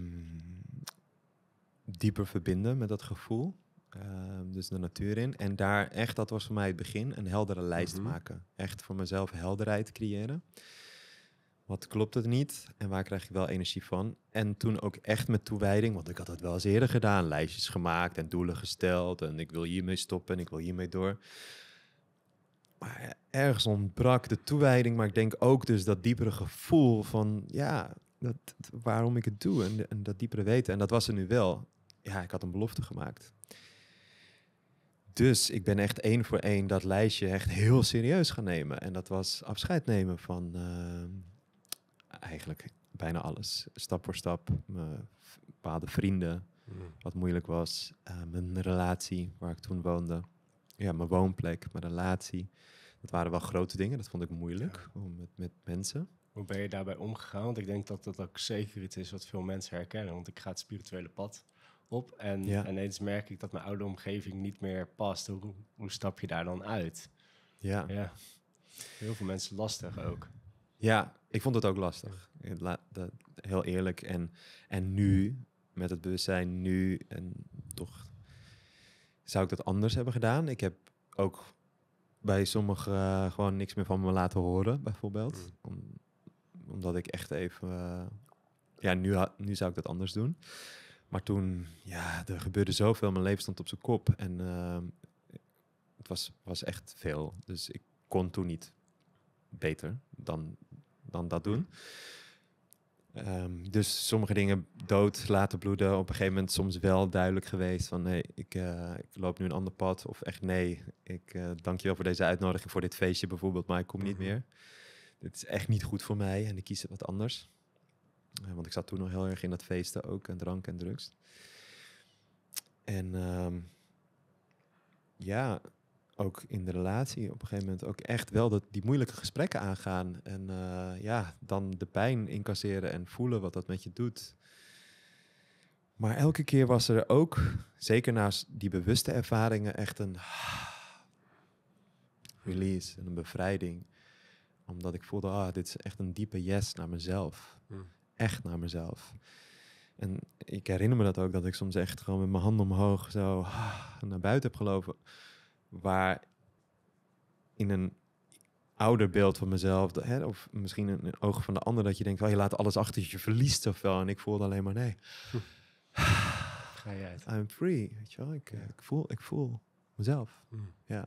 dieper verbinden met dat gevoel. Ehm, dus de natuur in. En daar echt, dat was voor mij het begin, een heldere lijst mhm. maken. Echt voor mezelf helderheid creëren wat klopt het niet en waar krijg ik wel energie van? En toen ook echt met toewijding, want ik had dat wel eens eerder gedaan, lijstjes gemaakt en doelen gesteld en ik wil hiermee stoppen en ik wil hiermee door. Maar ergens ontbrak de toewijding, maar ik denk ook dus dat diepere gevoel van ja, dat, waarom ik het doe en, en dat diepere weten. En dat was er nu wel. Ja, ik had een belofte gemaakt. Dus ik ben echt één voor één dat lijstje echt heel serieus gaan nemen. En dat was afscheid nemen van, eh, eigenlijk bijna alles. Stap voor stap. Mijn bepaalde vrienden, hmm. wat moeilijk was. Eh, mijn relatie, waar ik toen woonde. Ja, mijn woonplek, mijn relatie. Dat waren wel grote dingen. Dat vond ik moeilijk om met, met mensen. Hoe ben je daarbij omgegaan? Want ik denk dat dat ook zeker iets is wat veel mensen herkennen. Want ik ga het spirituele pad op en ja. ineens merk ik dat mijn oude omgeving niet meer past. Hoe, hoe stap je daar dan uit? Ja. ja. Heel veel mensen lastig ook. Ja, ik vond het ook lastig. Heel eerlijk. En, en nu, mm. met het bewustzijn nu, en toch zou ik dat anders hebben gedaan. Ik heb ook bij sommigen eh, gewoon niks meer van me laten horen, bijvoorbeeld. Mm. omdat ik echt even... Eh, ja, nu, nu zou ik dat anders doen. Maar toen, ja, er gebeurde zoveel. Mijn leven stond op zijn kop. En eh, het was, was echt veel. Dus ik kon toen niet beter dan dan dat doen. Ehm, dus sommige dingen dood laten bloeden. Op een gegeven moment soms wel duidelijk geweest van... nee, ik, eh, ik loop nu een ander pad. Of echt nee, ik uh, dank je wel voor deze uitnodiging voor dit feestje bijvoorbeeld... maar ik kom niet mhm. meer. Dit is echt niet goed voor mij en ik kies wat anders. Eh, want ik zat toen nog heel erg in dat feesten ook en drank en drugs. En ehm, ja, ook in de relatie op een gegeven moment ook echt wel dat die moeilijke gesprekken aangaan. En eh, ja, dan de pijn incasseren en voelen wat dat met je doet. Maar elke keer was er ook, zeker naast die bewuste ervaringen, echt een release en een bevrijding. Omdat ik voelde, ah, dit is echt een diepe yes naar mezelf. Hmm. Echt naar mezelf. En ik herinner me dat ook, dat ik soms echt gewoon met mijn handen omhoog zo naar buiten heb gelopen waar in een ouder beeld van mezelf, hè, of misschien een, oog van de ander, dat je denkt, wel, je laat alles achter je, verliest of wel. En ik voelde alleen maar nee. Ga uit. I'm free, weet je wel. Ik, voel, ik voel mezelf. Hmm. Ja.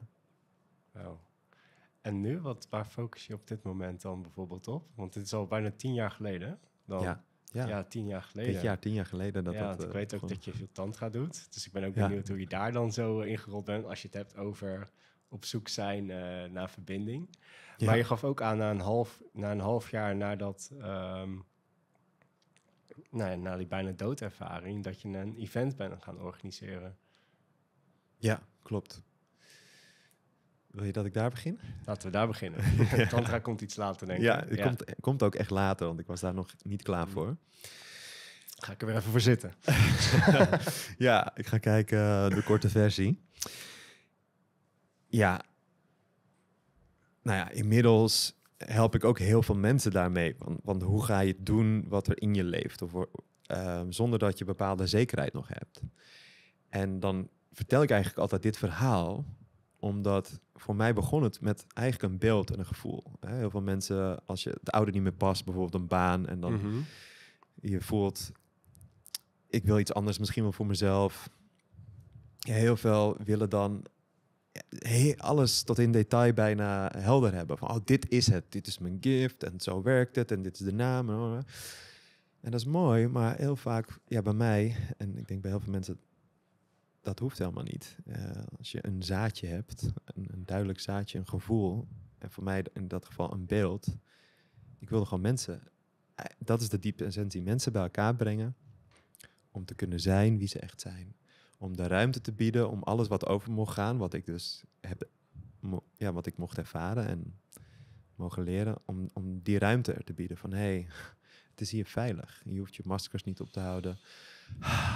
En nu, wat, waar focus je op dit moment dan bijvoorbeeld op? Want dit is al bijna tien jaar geleden. Dan ja. Ja. tien jaar geleden. Dit jaar, tien jaar geleden. Dat ja, ik eh, weet ook dat je veel tantra doet. Dus ik ben ook benieuwd hoe je daar dan zo eh, ingerold bent als je het hebt over op zoek zijn eh, naar verbinding. Maar je gaf ook aan na een half, na een half jaar nadat, um, nou, na die bijna doodervaring, dat je een event bent gaan organiseren. Ja, klopt. Wil je dat ik daar begin? Laten we daar beginnen. Tantra komt iets later, denk ik. Ja, het Komt, komt, ook echt later, want ik was daar nog niet klaar mm. voor. Ga ik er weer even voor zitten. ja, ik ga kijken eh, de korte versie. Ja. Nou ja, inmiddels help ik ook heel veel mensen daarmee. Want, want hoe ga je doen wat er in je leeft? Of, ehm, zonder dat je bepaalde zekerheid nog hebt. En dan vertel ik eigenlijk altijd dit verhaal omdat voor mij begon het met eigenlijk een beeld en een gevoel. Heel veel mensen, als je de oude niet meer past, bijvoorbeeld een baan, en dan mhm. je voelt, ik wil iets anders misschien wel voor mezelf. heel veel willen dan alles tot in detail bijna helder hebben. Van, oh, dit is het, dit is mijn gift en zo werkt het en dit is de naam. En dat is mooi, maar heel vaak, ja, bij mij en ik denk bij heel veel mensen dat hoeft helemaal niet. Eh, als je een zaadje hebt, een, een, duidelijk zaadje, een gevoel, en voor mij in dat geval een beeld. Ik wilde gewoon mensen, eh, dat is de diepe essentie, mensen bij elkaar brengen om te kunnen zijn wie ze echt zijn. Om de ruimte te bieden om alles wat over mocht gaan, wat ik dus heb, ja, wat ik mocht ervaren en mogen leren, om, om die ruimte er te bieden. Van hé, hey, het is hier veilig. Je hoeft je maskers niet op te houden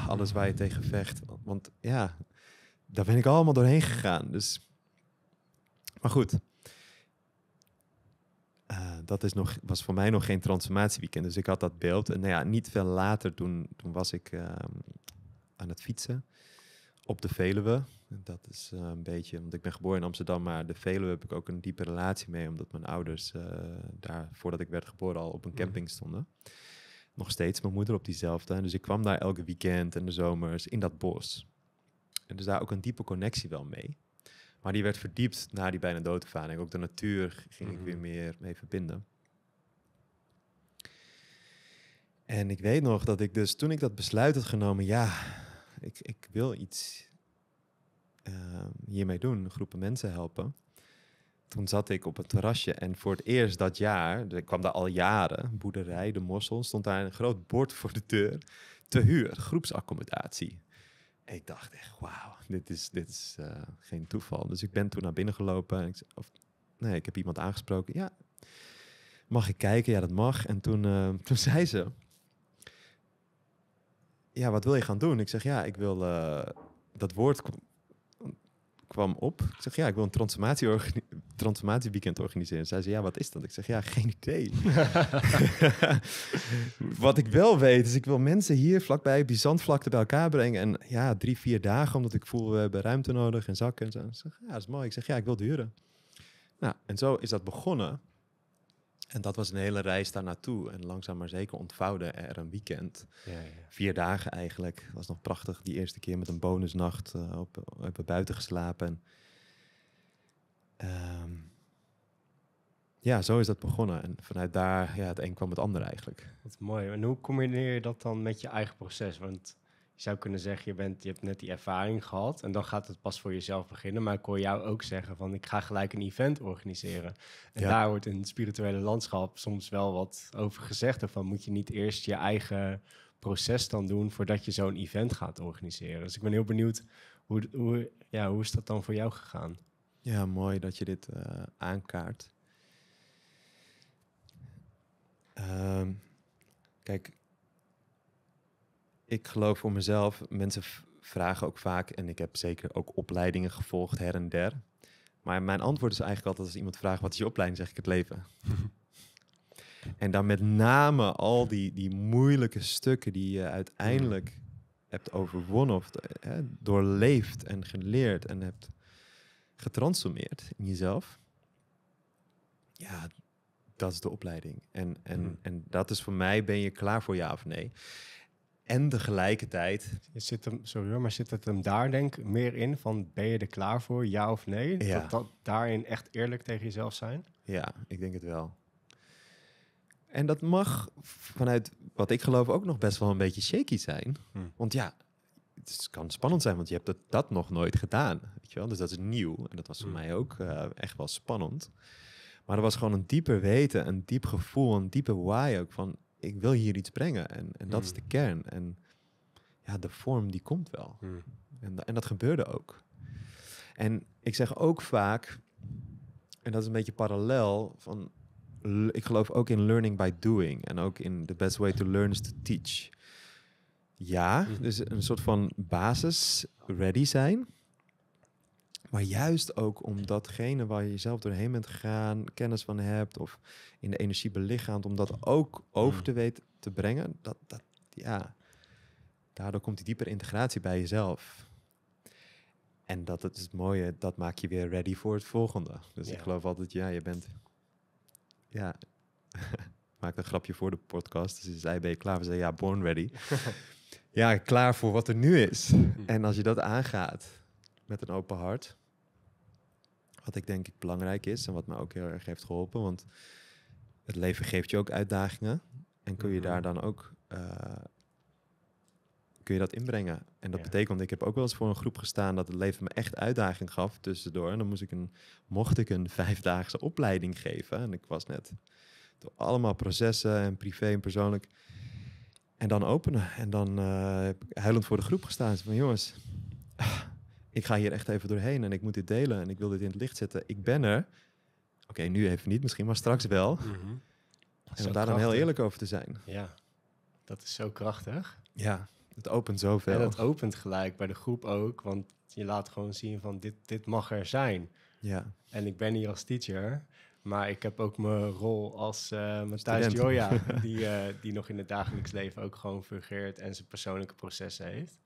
alles waar je tegen vecht. Want ja, daar ben ik allemaal doorheen gegaan. Dus, maar goed. Eh, dat is nog, was voor mij nog geen transformatieweekend. Dus ik had dat beeld. En nou ja, niet veel later, toen, toen was ik ehm, aan het fietsen op de Veluwe. Dat is eh, een beetje, want ik ben geboren in Amsterdam, maar de Veluwe heb ik ook een diepe relatie mee, omdat mijn ouders eh, daar, voordat ik werd geboren, al op een mhm. camping stonden nog steeds mijn moeder op diezelfde. dus ik kwam daar elke weekend en de zomers in dat bos. En dus daar ook een diepe connectie wel mee. Maar die werd verdiept na die bijna doodervaring. Ook de natuur ging ik weer mhm. meer mee verbinden. En ik weet nog dat ik dus toen ik dat besluit had genomen, ja, ik, ik wil iets ehm, hiermee doen, groepen mensen helpen toen zat ik op het terrasje en voor het eerst dat jaar, ik kwam daar al jaren, boerderij De Mossel, stond daar een groot bord voor de deur. Te huur, groepsaccommodatie. En ik dacht echt, wauw, dit is, dit is eh, geen toeval. Dus ik ben toen naar binnen gelopen. En ik, of, nee, ik heb iemand aangesproken. Ja, mag ik kijken? Ja, dat mag. En toen, eh, toen zei ze, ja, wat wil je gaan doen? Ik zeg, ja, ik wil... Eh, dat woord kwam op. Ik zeg, ja, ik wil een transformatie organi transformatieweekend organiseren. Zij zei, ja, wat is dat? Ik zeg, ja, geen idee. wat ik wel weet, is ik wil mensen hier vlakbij, zandvlakte bij elkaar brengen. En ja, drie, vier dagen, omdat ik voel, we hebben ruimte nodig en zakken en zo. Ik zeg, ja, dat is mooi. Ik zeg, ja, ik wil duren. Nou, en zo is dat begonnen. En dat was een hele reis daar naartoe. En langzaam maar zeker ontvouwde er een weekend. Ja, ja. Vier dagen eigenlijk. was nog prachtig. Die eerste keer met een bonusnacht. Uh, op, hebben buiten geslapen. Ehm, ja, zo is dat begonnen. En vanuit daar, ja, het een kwam het ander eigenlijk. Wat mooi. En hoe combineer je dat dan met je eigen proces? Want je zou kunnen zeggen, je, bent, je hebt net die ervaring gehad en dan gaat het pas voor jezelf beginnen. Maar ik hoor jou ook zeggen van ik ga gelijk een event organiseren. En daar wordt in het spirituele landschap soms wel wat over gezegd. Van moet je niet eerst je eigen proces dan doen voordat je zo'n event gaat organiseren. Dus ik ben heel benieuwd, hoe, hoe, ja, hoe is dat dan voor jou gegaan? Ja, mooi dat je dit eh, aankaart. Ehm, kijk, ik geloof voor mezelf, mensen vragen ook vaak, en ik heb zeker ook opleidingen gevolgd her en der. Maar mijn antwoord is eigenlijk altijd als iemand vraagt, wat is je opleiding, zeg ik het leven. en dan met name al die, die moeilijke stukken die je uiteindelijk hebt overwonnen of eh, hè, doorleefd en geleerd en hebt getransformeerd in jezelf. Ja, dat is de opleiding. En, en, mm-hmm. en dat is voor mij, ben je klaar voor ja of nee? En tegelijkertijd. Zit hem, sorry hoor, maar zit het hem daar denk ik meer in van ben je er klaar voor, ja of nee? Ja. Dat, daarin echt eerlijk tegen jezelf zijn? Ja, ik denk het wel. En dat mag vanuit wat ik geloof ook nog best wel een beetje shaky zijn. Hm. Want ja, het kan spannend zijn, want je hebt dat, dat nog nooit gedaan. Weet je wel? Dus dat is nieuw. En dat was voor hm. mij ook eh, echt wel spannend. Maar er was gewoon een dieper weten, een diep gevoel, een diepe why ook van ik wil hier iets brengen. En, en dat is de mm. kern. En ja, de vorm die komt wel. Mm. En, en dat gebeurde ook. En ik zeg ook vaak, en dat is een beetje parallel, van ik geloof ook in learning by doing. En ook in the best way to learn is to teach. Ja, mm. dus een soort van basis ready zijn. Maar juist ook om datgene waar je jezelf doorheen bent gegaan, kennis van hebt of in de energie belichaamd, om dat ook over mm. te weten te brengen, dat, dat ja, daardoor komt die diepere integratie bij jezelf. En dat het is het mooie, dat maak je weer ready voor het volgende. Dus ik geloof altijd, ja, je bent. Ja. maak een grapje voor de podcast. Dus zij zei, ben je klaar? We zei, ja, born ready. ja, klaar voor wat er nu is. Mm. en als je dat aangaat met een open hart, wat ik denk ik belangrijk is en wat me ook heel erg heeft geholpen. Want het leven geeft je ook uitdagingen. En kun je mhm. daar dan ook uh, kun je dat inbrengen. En dat ja. betekent, ik heb ook wel eens voor een groep gestaan dat het leven me echt uitdaging gaf tussendoor. En dan moest ik een, mocht ik een vijfdaagse opleiding geven. En ik was net door allemaal processen en privé en persoonlijk. En dan openen. En dan uh, heb ik huilend voor de groep gestaan. van jongens, ik ga hier echt even doorheen en ik moet dit delen en ik wil dit in het licht zetten. Ik ben er. Oké, nu even niet misschien, maar straks wel. Mhm. En om daar dan heel eerlijk over te zijn. Ja, dat is zo krachtig. Ja, het opent zoveel. En het opent gelijk bij de groep ook, want je laat gewoon zien van dit, dit mag er zijn. Ja. En ik ben hier als teacher, maar ik heb ook mijn rol als uh, Matthijs Joja, die, eh, die nog in het dagelijks leven ook gewoon fungeert en zijn persoonlijke processen heeft.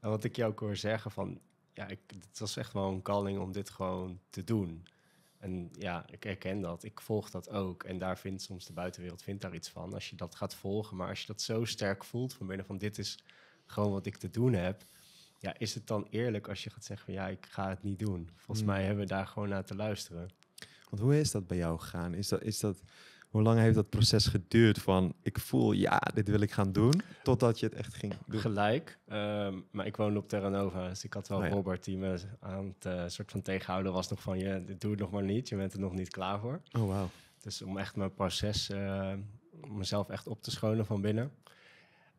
En wat ik jou ook hoor zeggen van, ja, ik, het was echt wel een calling om dit gewoon te doen. En ja, ik herken dat. Ik volg dat ook. En daar vindt soms de buitenwereld vindt daar iets van. Als je dat gaat volgen. Maar als je dat zo sterk voelt van binnen van dit is gewoon wat ik te doen heb. Ja, is het dan eerlijk als je gaat zeggen van ja, ik ga het niet doen. Volgens hmm. mij hebben we daar gewoon naar te luisteren. Want hoe is dat bij jou gegaan? Is dat, is dat hoe lang heeft dat proces geduurd van ik voel ja, dit wil ik gaan doen, totdat je het echt ging doen? Gelijk, ehm, maar ik woonde op Terranova. dus ik had wel oh Robert die me aan het eh, soort van tegenhouden was nog van je, dit doe het nog maar niet, je bent er nog niet klaar voor. Oh wow. Dus om echt mijn proces, uh, mezelf echt op te schonen van binnen.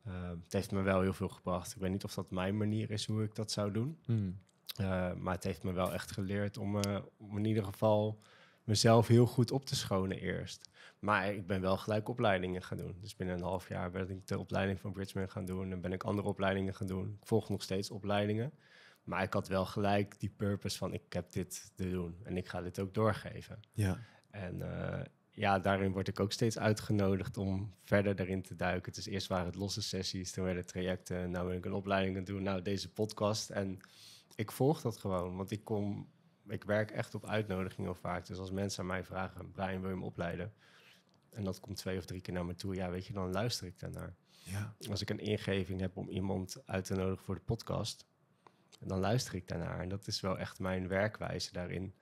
Ehm, het heeft me wel heel veel gebracht. Ik weet niet of dat mijn manier is hoe ik dat zou doen. Hmm. Eh, maar het heeft me wel echt geleerd om, om, in ieder geval mezelf heel goed op te schonen eerst. Maar ik ben wel gelijk opleidingen gaan doen. Dus binnen een half jaar werd ik de opleiding van Bridgman gaan doen. En ben ik andere opleidingen gaan doen. Ik volg nog steeds opleidingen. Maar ik had wel gelijk die purpose van ik heb dit te doen. En ik ga dit ook doorgeven. Ja. En eh, ja, daarin word ik ook steeds uitgenodigd om verder daarin te duiken. Dus eerst waren het losse sessies, toen werden het trajecten. Nou ben ik een opleiding aan doen. Nou, deze podcast. En ik volg dat gewoon. Want ik kom... Ik werk echt op uitnodigingen vaak. Dus als mensen aan mij vragen, Brian, wil je me opleiden? en dat komt twee of drie keer naar me toe, ja, weet je, dan luister ik daarnaar. Ja. Als ik een ingeving heb om iemand uit te nodigen voor de podcast, dan luister ik daarnaar. En dat is wel echt mijn werkwijze daarin.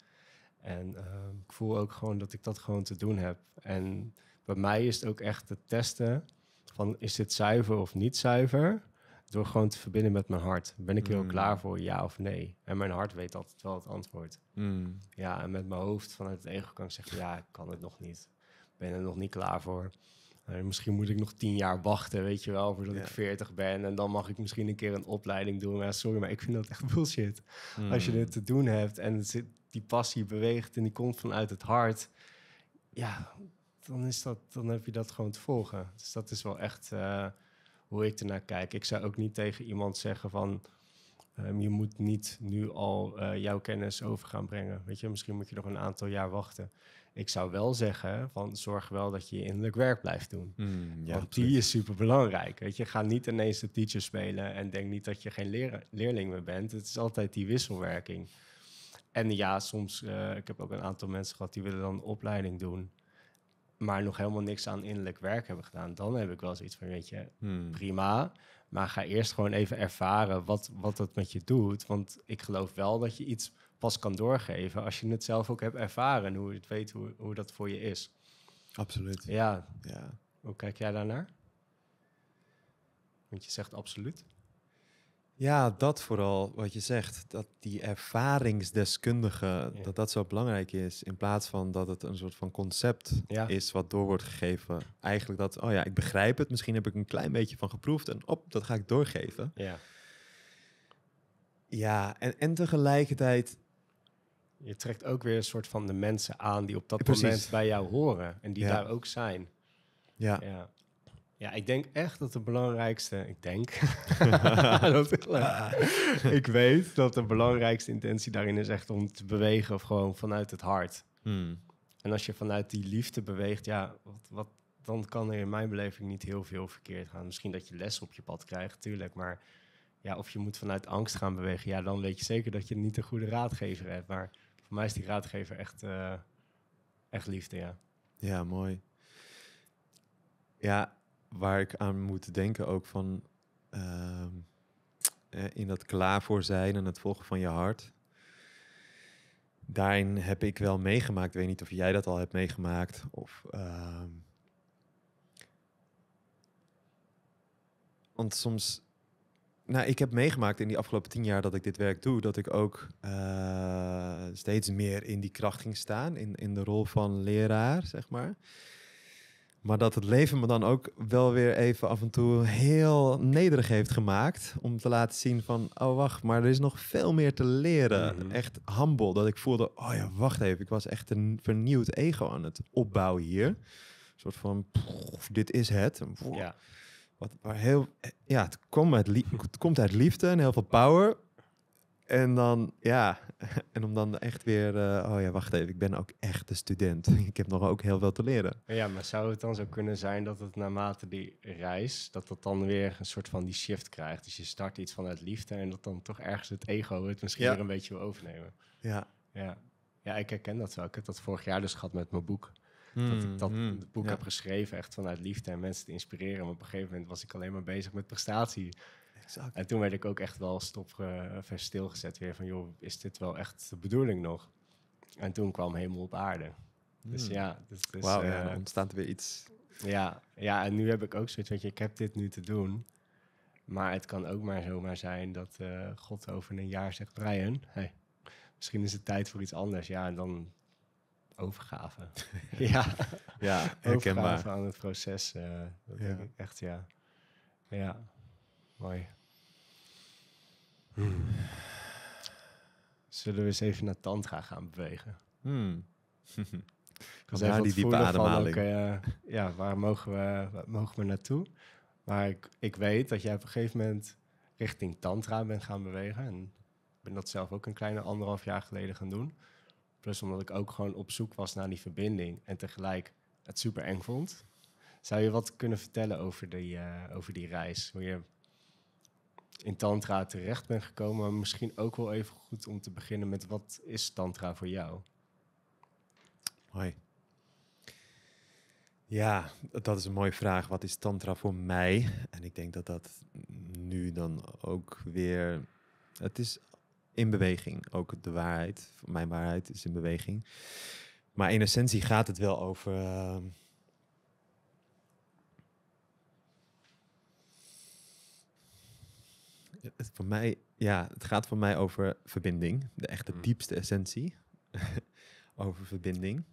En ehm, ik voel ook gewoon dat ik dat gewoon te doen heb. En bij mij is het ook echt het testen van is dit zuiver of niet zuiver? Door gewoon te verbinden met mijn hart. Ben ik mm. heel klaar voor, ja of nee? En mijn hart weet altijd wel het antwoord. Mm. Ja, en met mijn hoofd vanuit het ego kan ik zeggen, ja, ik kan het nog niet ben er nog niet klaar voor. Eh, misschien moet ik nog tien jaar wachten, weet je wel, voordat ik veertig ben. En dan mag ik misschien een keer een opleiding doen. Maar sorry, maar ik vind dat echt bullshit. Als je hmm. dit te doen hebt en die passie beweegt en die komt vanuit het hart. Ja, dan, is dat, dan heb je dat gewoon te volgen. Dus dat is wel echt eh, hoe ik ernaar kijk. Ik zou ook niet tegen iemand zeggen van... Ehm, je moet niet nu al eh, jouw kennis over gaan brengen. Weet je, misschien moet je nog een aantal jaar wachten ik zou wel zeggen van zorg wel dat je innerlijk werk blijft doen. Mm, Want die is super belangrijk. Weet je, ga niet ineens de teacher spelen en denk niet dat je geen leer leerling meer bent. Het is altijd die wisselwerking. En ja, soms, uh, ik heb ook een aantal mensen gehad die willen dan een opleiding doen, maar nog helemaal niks aan innerlijk werk hebben gedaan. Dan heb ik wel zoiets van, weet je, hmm. prima. Maar ga eerst gewoon even ervaren wat, wat dat met je doet. Want ik geloof wel dat je iets pas kan doorgeven als je het zelf ook hebt ervaren. Hoe het weet hoe, hoe dat voor je is. Absoluut. Ja. ja. Hoe kijk jij daarnaar? Want je zegt absoluut. Ja, dat vooral wat je zegt, dat die ervaringsdeskundige, dat dat zo belangrijk is, in plaats van dat het een soort van concept is wat door wordt gegeven. Eigenlijk dat, oh ja, ik begrijp het, misschien heb ik een klein beetje van geproefd en op, dat ga ik doorgeven. Ja, ja en, en tegelijkertijd je trekt ook weer een soort van de mensen aan die op dat moment bij jou horen en die daar ook zijn. Ja. ja. ja. ik denk echt dat de belangrijkste, ik denk, ik, weet dat de belangrijkste intentie daarin is echt om te bewegen of gewoon vanuit het hart. Hmm. En als je vanuit die liefde beweegt, ja, wat, wat, dan kan er in mijn beleving niet heel veel verkeerd gaan. Misschien dat je lessen op je pad krijgt, tuurlijk, maar ja, of je moet vanuit angst gaan bewegen, ja, dan weet je zeker dat je niet een goede raadgever hebt. Maar voor mij is die raadgever echt, eh, echt liefde, ja. Ja, mooi. Ja, waar ik aan moet denken ook van... Ehm, in dat klaar voor zijn en het volgen van je hart. Daarin heb ik wel meegemaakt. Ik weet niet of jij dat al hebt meegemaakt. Of, ehm, want soms nou, ik heb meegemaakt in die afgelopen tien jaar dat ik dit werk doe, dat ik ook eh, steeds meer in die kracht ging staan, in, in de rol van leraar, zeg maar. Maar dat het leven me dan ook wel weer even af en toe heel nederig heeft gemaakt. Om te laten zien van, oh wacht, maar er is nog veel meer te leren. Mhm. Echt humble, dat ik voelde, oh ja, wacht even. Ik was echt een vernieuwd ego aan het opbouwen hier. Een soort van, dit is het. ja. Wat, heel, ja, het, komt uit het komt uit liefde en heel veel power. En dan, ja, en om dan echt weer, eh, oh ja, wacht even, ik ben ook echt een student. ik heb nog ook heel veel te leren. Ja, maar zou het dan zo kunnen zijn dat het naarmate die reis, dat dat dan weer een soort van die shift krijgt? Dus je start iets vanuit liefde en dat dan toch ergens het ego het misschien weer een beetje wil overnemen. Ja. ja. Ja, ik herken dat wel. Ik heb dat vorig jaar dus gehad met mijn boek dat ik hmm, dat hmm. boek heb geschreven echt vanuit liefde en mensen te inspireren. Maar op een gegeven moment was ik alleen maar bezig met prestatie. Exact. En toen werd ik ook echt wel stop uh, stilgezet weer van, joh, is dit wel echt de bedoeling nog? En toen kwam hemel op aarde. Dus hmm. ja, dus, dus, ja, eh, dan ontstaat weer iets. Ja, ja, en nu heb ik ook zoiets, weet je, ik heb dit nu te doen. Maar het kan ook maar zomaar zijn dat eh, God over een jaar zegt, Brian, hey, misschien is het tijd voor iets anders. Ja, en dan overgave. ja. ja, herkenbaar. aan het proces, eh, dat ja. ik echt, ja. Ja, mooi. Hmm. Zullen we eens even naar tantra gaan bewegen? Hmm. kan even die diepe ademhaling. Eh, ja, waar mogen we, mogen we naartoe? Maar ik, ik weet dat jij op een gegeven moment richting tantra bent gaan bewegen. En ik ben dat zelf ook een kleine anderhalf jaar geleden gaan doen. Plus omdat ik ook gewoon op zoek was naar die verbinding en tegelijk het super eng vond. Zou je wat kunnen vertellen over die, eh, over die reis? Hoe je in Tantra terecht bent gekomen. Maar misschien ook wel even goed om te beginnen met wat is Tantra voor jou? Hoi. Ja, dat is een mooie vraag. Wat is Tantra voor mij? En ik denk dat dat nu dan ook weer. Het is in beweging. Ook de waarheid, mijn waarheid is in beweging. Maar in essentie gaat het wel over. Eh, het, voor mij, ja, het gaat voor mij over verbinding, de echte hmm. diepste essentie. over verbinding.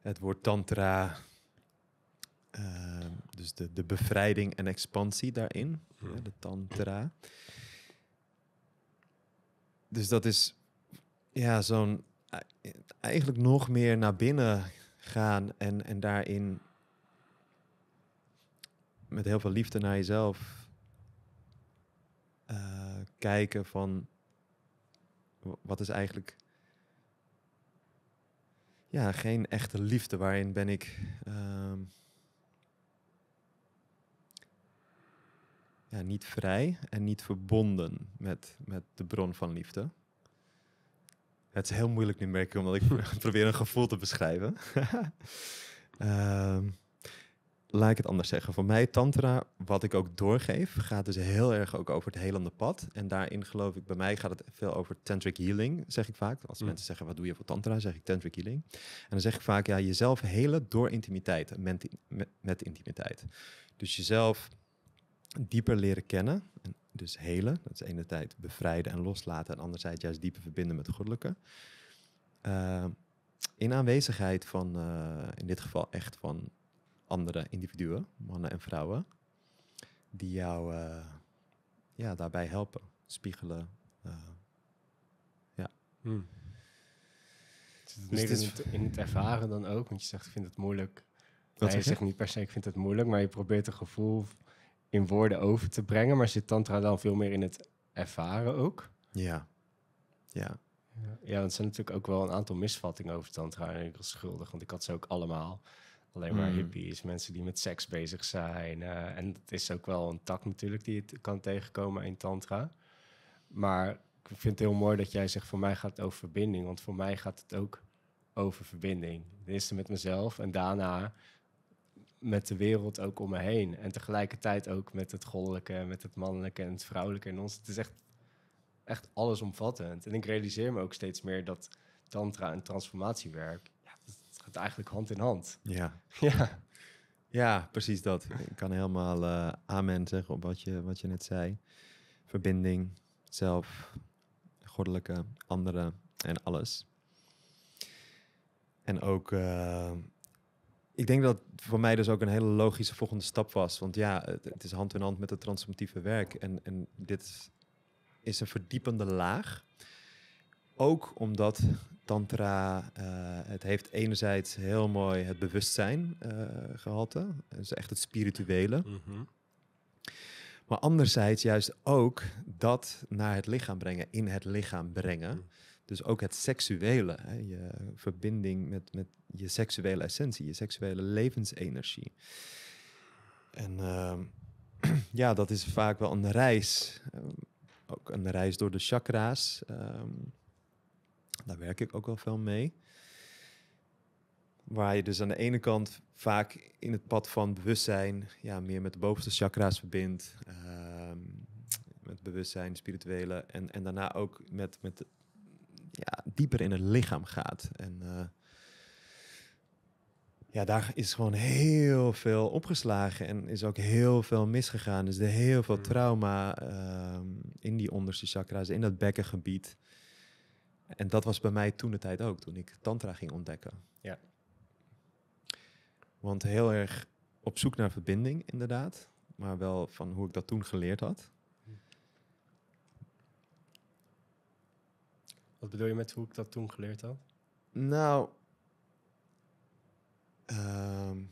Het woord tantra, eh, dus de, de bevrijding en expansie daarin, hmm. de tantra dus dat is ja, zo'n eigenlijk nog meer naar binnen gaan en, en daarin met heel veel liefde naar jezelf eh, kijken van wat is eigenlijk ja, geen echte liefde. Waarin ben ik ehm, ja, niet vrij en niet verbonden met, met de bron van liefde. Het is heel moeilijk nu merken, omdat ik probeer een gevoel te beschrijven. Ehm, laat ik het anders zeggen. Voor mij, Tantra, wat ik ook doorgeef, gaat dus heel erg ook over het helende pad. En daarin geloof ik, bij mij gaat het veel over tantric healing, zeg ik vaak. Als mm. mensen zeggen, wat doe je voor Tantra, zeg ik tantric healing. En dan zeg ik vaak, ja, jezelf helen door intimiteit, met intimiteit. Dus jezelf dieper leren kennen. dus helen, dat is tijd bevrijden en loslaten, en anderzijds juist dieper verbinden met het goddelijke. Ehm, in aanwezigheid van, eh, in dit geval echt van andere individuen, mannen en vrouwen, die jou eh, ja, daarbij helpen, spiegelen. Eh, ja. Hmm. Dus dus het in, het, in het ervaren dan ook? Want je zegt, ik vind het moeilijk. Dat nee, je zegt niet per se, ik vind het moeilijk, maar je probeert een gevoel in woorden over te brengen, maar zit tantra dan veel meer in het ervaren ook? Ja. Ja. Ja, want zijn natuurlijk ook wel een aantal misvattingen over tantra en ik was schuldig, want ik had ze ook allemaal. Alleen maar hmm. hippies, mensen die met seks bezig zijn. Eh, en dat is ook wel een tak natuurlijk die je kan tegenkomen in tantra. Maar ik vind het heel mooi dat jij zegt, voor mij gaat het over verbinding. Want voor mij gaat het ook over verbinding. Ten eerste met mezelf en daarna met de wereld ook om me heen. En tegelijkertijd ook met het goddelijke, met het mannelijke en het vrouwelijke in ons. Het is echt, echt allesomvattend. En ik realiseer me ook steeds meer dat tantra en transformatiewerk, ja, dat gaat eigenlijk hand in hand. Ja. ja. Ja, precies dat. Ik kan helemaal uh, amen zeggen op wat je, wat je net zei. Verbinding, zelf, goddelijke, anderen en alles. En ook eh, ik denk dat voor mij dus ook een hele logische volgende stap was. Want ja, het, is hand in hand met het transformatieve werk. En, en dit is een verdiepende laag. Ook omdat tantra, eh, het heeft enerzijds heel mooi het bewustzijn uh, gehalte. Dus echt het spirituele. Mhm. Maar anderzijds juist ook dat naar het lichaam brengen, in het lichaam brengen. Mhm. Dus ook het seksuele, hè, je verbinding met, met je seksuele essentie, je seksuele levensenergie. En ehm, ja, dat is vaak wel een reis. Eh, ook een reis door de chakra's. Ehm, daar werk ik ook wel veel mee. Waar je dus aan de ene kant vaak in het pad van bewustzijn ja, meer met de bovenste chakra's verbindt. Um, met bewustzijn, spirituele. En, en daarna ook met, met ja, dieper in het lichaam gaat. En eh, ja, daar is gewoon heel veel opgeslagen en is ook heel veel misgegaan. Dus er heel veel hmm. trauma ehm, in die onderste chakra's, in dat bekkengebied. En dat was bij mij toen de tijd ook, toen ik tantra ging ontdekken. Ja. Want heel erg op zoek naar verbinding, inderdaad. Maar wel van hoe ik dat toen geleerd had. Wat bedoel je met hoe ik dat toen geleerd had? Nou, ehm,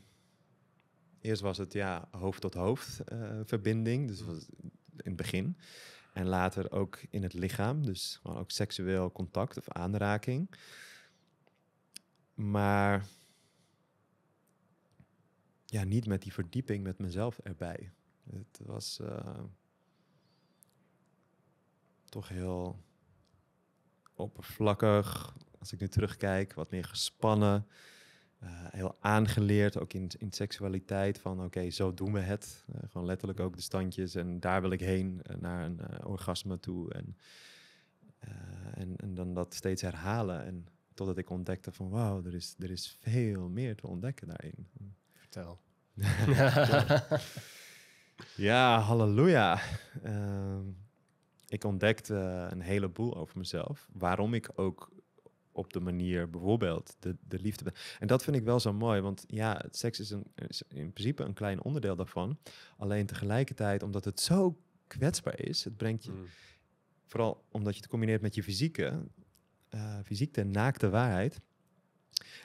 eerst was het ja, hoofd tot hoofd eh, verbinding, dus was in het begin. En later ook in het lichaam, dus gewoon ook seksueel contact of aanraking. Maar ja, niet met die verdieping met mezelf erbij. Het was eh, toch heel oppervlakkig. Als ik nu terugkijk, wat meer gespannen. Eh, heel aangeleerd, ook in, in seksualiteit, van oké, zo doen we het. Eh, gewoon letterlijk ook de standjes en daar wil ik heen, eh, naar een orgasme toe. En, en, en, dan dat steeds herhalen. En totdat ik ontdekte van wauw, er is, er is veel meer te ontdekken daarin. Vertel. ja, halleluja. Ehm, ik ontdekte eh, een heleboel over mezelf. Waarom ik ook op de manier bijvoorbeeld de, de liefde. Ben. En dat vind ik wel zo mooi, want ja, seks is, een, is in principe een klein onderdeel daarvan. Alleen tegelijkertijd, omdat het zo kwetsbaar is, het brengt je, mm. vooral omdat je het combineert met je fysieke, uh, eh, fysieke naakte waarheid,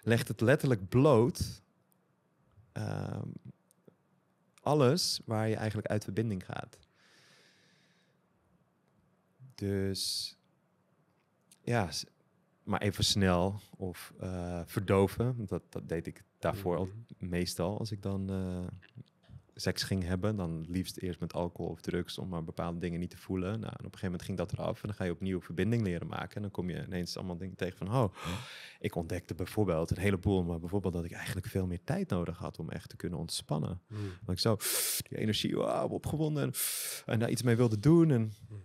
legt het letterlijk bloot ehm, alles waar je eigenlijk uit verbinding gaat. Dus ja, maar even snel of eh, verdoven. Dat, dat deed ik daarvoor al, mhm. meestal. Als ik dan eh, seks ging hebben, dan liefst eerst met alcohol of drugs om maar bepaalde dingen niet te voelen. Nou, en op een gegeven moment ging dat eraf en dan ga je opnieuw verbinding leren maken. En dan kom je ineens allemaal dingen tegen van, oh, ik ontdekte bijvoorbeeld een heleboel, maar bijvoorbeeld dat ik eigenlijk veel meer tijd nodig had om echt te kunnen ontspannen. Mm. Dat ik zo die energie wow, opgewonden en, en daar iets mee wilde doen. En, mm.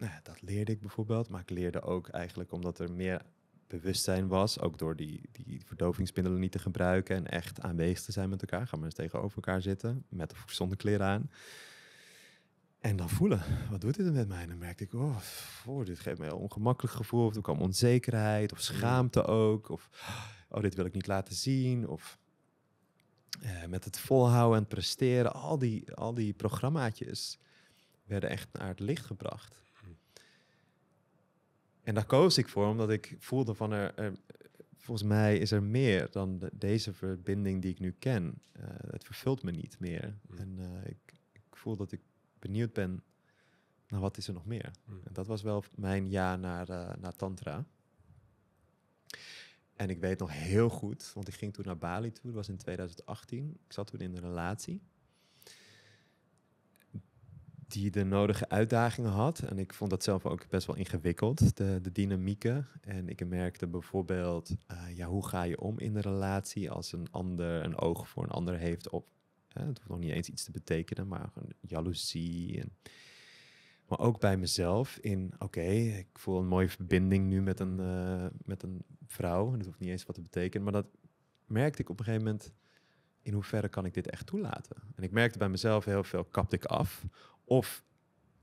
Nou dat leerde ik bijvoorbeeld. Maar ik leerde ook eigenlijk omdat er meer bewustzijn was, ook door die, die verdovingsmiddelen niet te gebruiken en echt aanwezig te zijn met elkaar. Ga maar eens tegenover elkaar zitten, met of zonder kleren aan. En dan voelen, wat doet dit er met mij? En dan merkte ik, oh, dit geeft mij een ongemakkelijk gevoel. Of er kwam onzekerheid, of mm. schaamte ook. Of, oh, dit wil ik niet laten zien. Of eh, met het volhouden en presteren. Al die, al die programmaatjes werden echt naar het licht gebracht. En daar koos ik voor, omdat ik voelde van er, volgens mij is er meer dan deze verbinding die ik nu ken. Eh, het vervult me niet meer. Mm. En eh, ik, ik, voel dat ik benieuwd ben naar wat is er nog meer. Mm. En dat was wel mijn ja naar, eh, naar Tantra. En ik weet nog heel goed, want ik ging toen naar Bali toe, dat was in 2018. Ik zat toen in een relatie die de nodige uitdagingen had. En ik vond dat zelf ook best wel ingewikkeld, de, de dynamieken. En ik merkte bijvoorbeeld, eh, ja, hoe ga je om in de relatie als een ander een oog voor een ander heeft op... Hè, het hoeft nog niet eens iets te betekenen, maar een jaloezie en... Maar ook bij mezelf in, oké, ik voel een mooie verbinding nu met een, eh, met een vrouw. En dat hoeft niet eens wat te betekenen. Maar dat merkte ik op een gegeven moment, in hoeverre kan ik dit echt toelaten? En ik merkte bij mezelf heel veel, kapte ik af of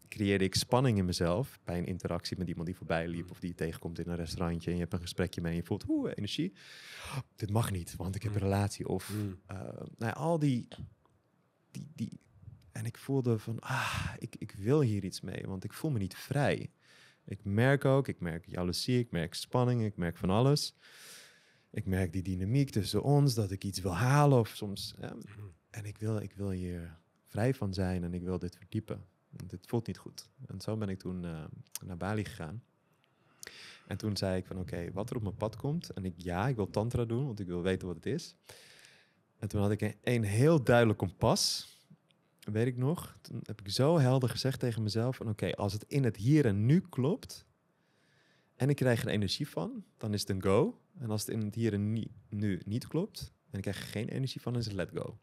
creëerde ik spanning in mezelf bij een interactie met iemand die voorbij liep mm. of die je tegenkomt in een restaurantje en je hebt een gesprekje mee en je voelt oeh, energie. Dit mag niet, want ik heb een mm. relatie. Of mm. eh, nou ja, al die, die, die. En ik voelde van ah, ik, ik wil hier iets mee, want ik voel me niet vrij. Ik merk ook, ik merk jaloezie, ik merk spanning, ik merk van alles. Ik merk die dynamiek tussen ons, dat ik iets wil halen of soms. Ja, en ik wil, ik wil hier van zijn en ik wil dit verdiepen. Dit voelt niet goed. En zo ben ik toen eh, naar Bali gegaan. En toen zei ik van oké, wat er op mijn pad komt. En ik ja, ik wil tantra doen, want ik wil weten wat het is. En toen had ik een, heel duidelijk kompas. Weet ik nog. Toen heb ik zo helder gezegd tegen mezelf van oké, als het in het hier en nu klopt. En ik krijg er energie van, dan is het een go. En als het in het hier en nu niet klopt, en ik krijg geen energie van, dan is het let go.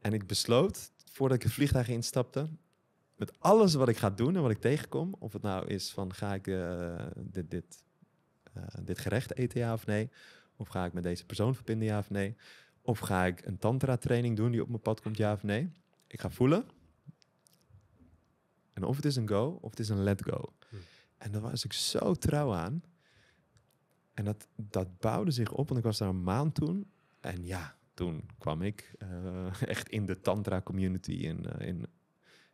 En ik besloot voordat ik het vliegtuig instapte, met alles wat ik ga doen en wat ik tegenkom, of het nou is van ga ik eh, dit, dit, eh, dit gerecht eten ja of nee, of ga ik met deze persoon verbinden ja of nee, of ga ik een tantra training doen die op mijn pad komt ja of nee. Ik ga voelen. En of het is een go of het is een let go. Hmm. En daar was ik zo trouw aan. En dat, dat bouwde zich op, want ik was daar een maand toen. En ja, toen kwam ik eh, echt in de tantra community in, uh, in,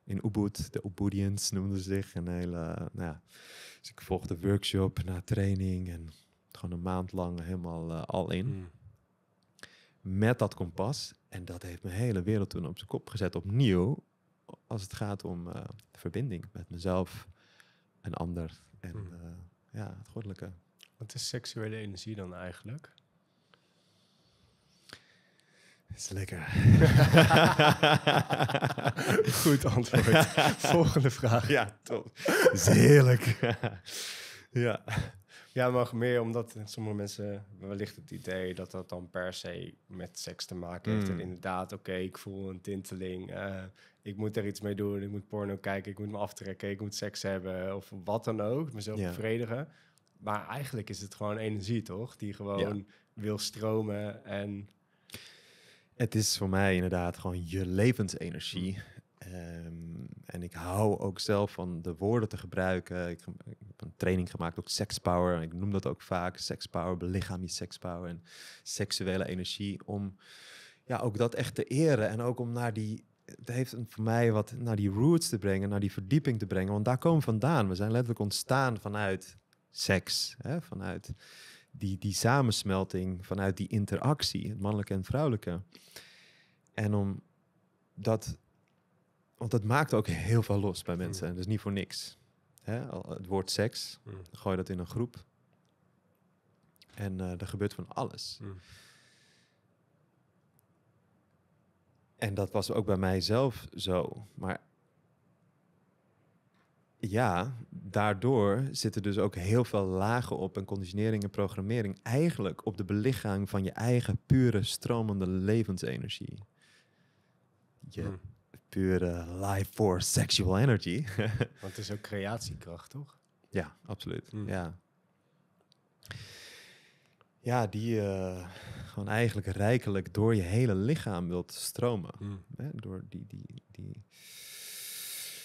in Ubud. De Ubudians noemden ze zich. Een hele, eh, nou ja. Dus ik volgde workshop na training en gewoon een maand lang helemaal al in. Hmm. Met dat kompas. En dat heeft mijn hele wereld toen op zijn kop gezet opnieuw. Als het gaat om verbinding met mezelf, en ander en hmm. ja, het goddelijke. Wat is seksuele energie dan eigenlijk? Is lekker. Goed antwoord. Volgende vraag. Ja, top. heerlijk. ja. Ja, maar meer omdat sommige mensen wellicht het idee dat dat dan per se met seks te maken heeft. Mm. En inderdaad, oké, ik voel een tinteling. Eh, ik moet er iets mee doen. Ik moet porno kijken. Ik moet me aftrekken. Ik moet seks hebben. Of wat dan ook. Mezelf bevredigen. Maar eigenlijk is het gewoon energie, toch? Die gewoon wil stromen en het is voor mij inderdaad gewoon je levensenergie. Ehm, en ik hou ook zelf van de woorden te gebruiken. Ik, heb een training gemaakt, ook sekspower. Ik noem dat ook vaak, sekspower, belichaam sekspower en seksuele energie. Om ja, ook dat echt te eren en ook om naar die... Het heeft voor mij wat naar die roots te brengen, naar die verdieping te brengen. Want daar komen we vandaan. We zijn letterlijk ontstaan vanuit seks, hè? vanuit die, die samensmelting vanuit die interactie, het mannelijke en het vrouwelijke. En om dat, want dat maakt ook heel veel los bij hmm. mensen. Dus niet voor niks. Hè? Het woord seks, hmm. gooi dat in een groep. En eh, er gebeurt van alles. Hmm. En dat was ook bij mijzelf zo. Maar ja, daardoor zitten dus ook heel veel lagen op en conditionering en programmering eigenlijk op de belichaming van je eigen pure stromende levensenergie. Je hmm. pure life force sexual energy. Want is ook creatiekracht, toch? Ja, absoluut. Hmm. Ja. Ja, die uh, gewoon eigenlijk rijkelijk door je hele lichaam wilt stromen. Hmm. Hè? Door die, die, die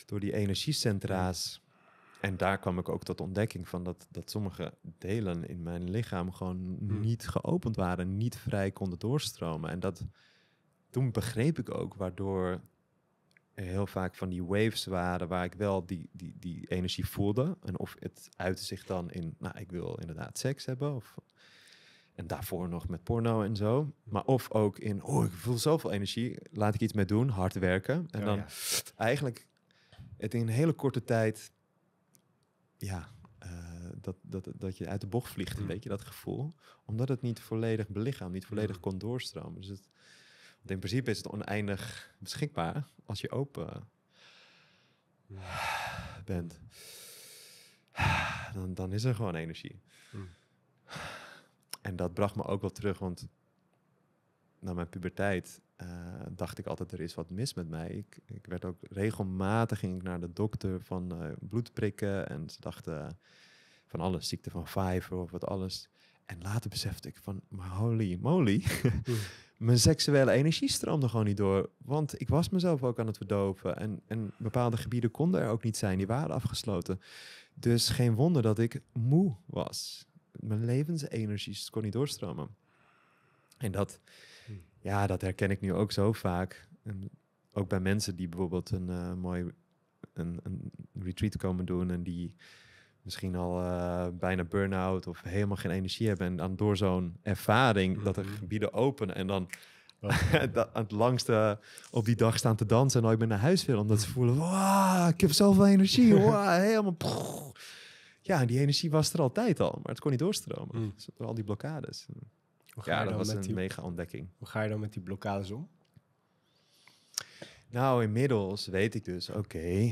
door die energiecentra's. En daar kwam ik ook tot ontdekking van dat, dat sommige delen in mijn lichaam gewoon hm. niet geopend waren, niet vrij konden doorstromen. En dat, toen begreep ik ook waardoor heel vaak van die waves waren waar ik wel die, die, die energie voelde. En of het uitte zich dan in, nou, ik wil inderdaad seks hebben. Of, en daarvoor nog met porno en zo. Maar of ook in, oh, ik voel zoveel energie, laat ik iets mee doen, hard werken. En oh, dan eigenlijk het in een hele korte tijd, ja, eh, dat, dat, dat je uit de bocht vliegt, weet hmm. je, dat gevoel. Omdat het niet volledig belichaam, niet volledig kon doorstromen. Dus het, want in principe is het oneindig beschikbaar als je open bent. Dan, dan is er gewoon energie. Hmm. En dat bracht me ook wel terug, want na mijn puberteit eh, dacht ik altijd, er is wat mis met mij. Ik, ik werd ook regelmatig ging ik naar de dokter van uh, eh, bloedprikken. En ze dachten eh, van alles, ziekte van vijver of wat alles. En later besefte ik van, holy moly, mijn seksuele energie stroomde gewoon niet door. Want ik was mezelf ook aan het verdoven. En, en bepaalde gebieden konden er ook niet zijn, die waren afgesloten. Dus geen wonder dat ik moe was. Mijn levensenergie kon niet doorstromen. En dat, ja, dat herken ik nu ook zo vaak. ook bij mensen die bijvoorbeeld een uh, mooi een, een, retreat komen doen en die misschien al eh, bijna burn-out of helemaal geen energie hebben. En dan door zo'n ervaring dat er mhm. gebieden openen en dan oh, aan het langste eh, op die dag staan te dansen en nooit meer naar huis willen. Omdat ze voelen, wow, ik heb zoveel energie, helemaal... Ja, die energie was er altijd al, maar het kon niet doorstromen. Mm. Dus door al die blokkades ja, dat was een mega ontdekking. Hoe ga je dan met die blokkades om? Nou, inmiddels weet ik dus, oké, eh,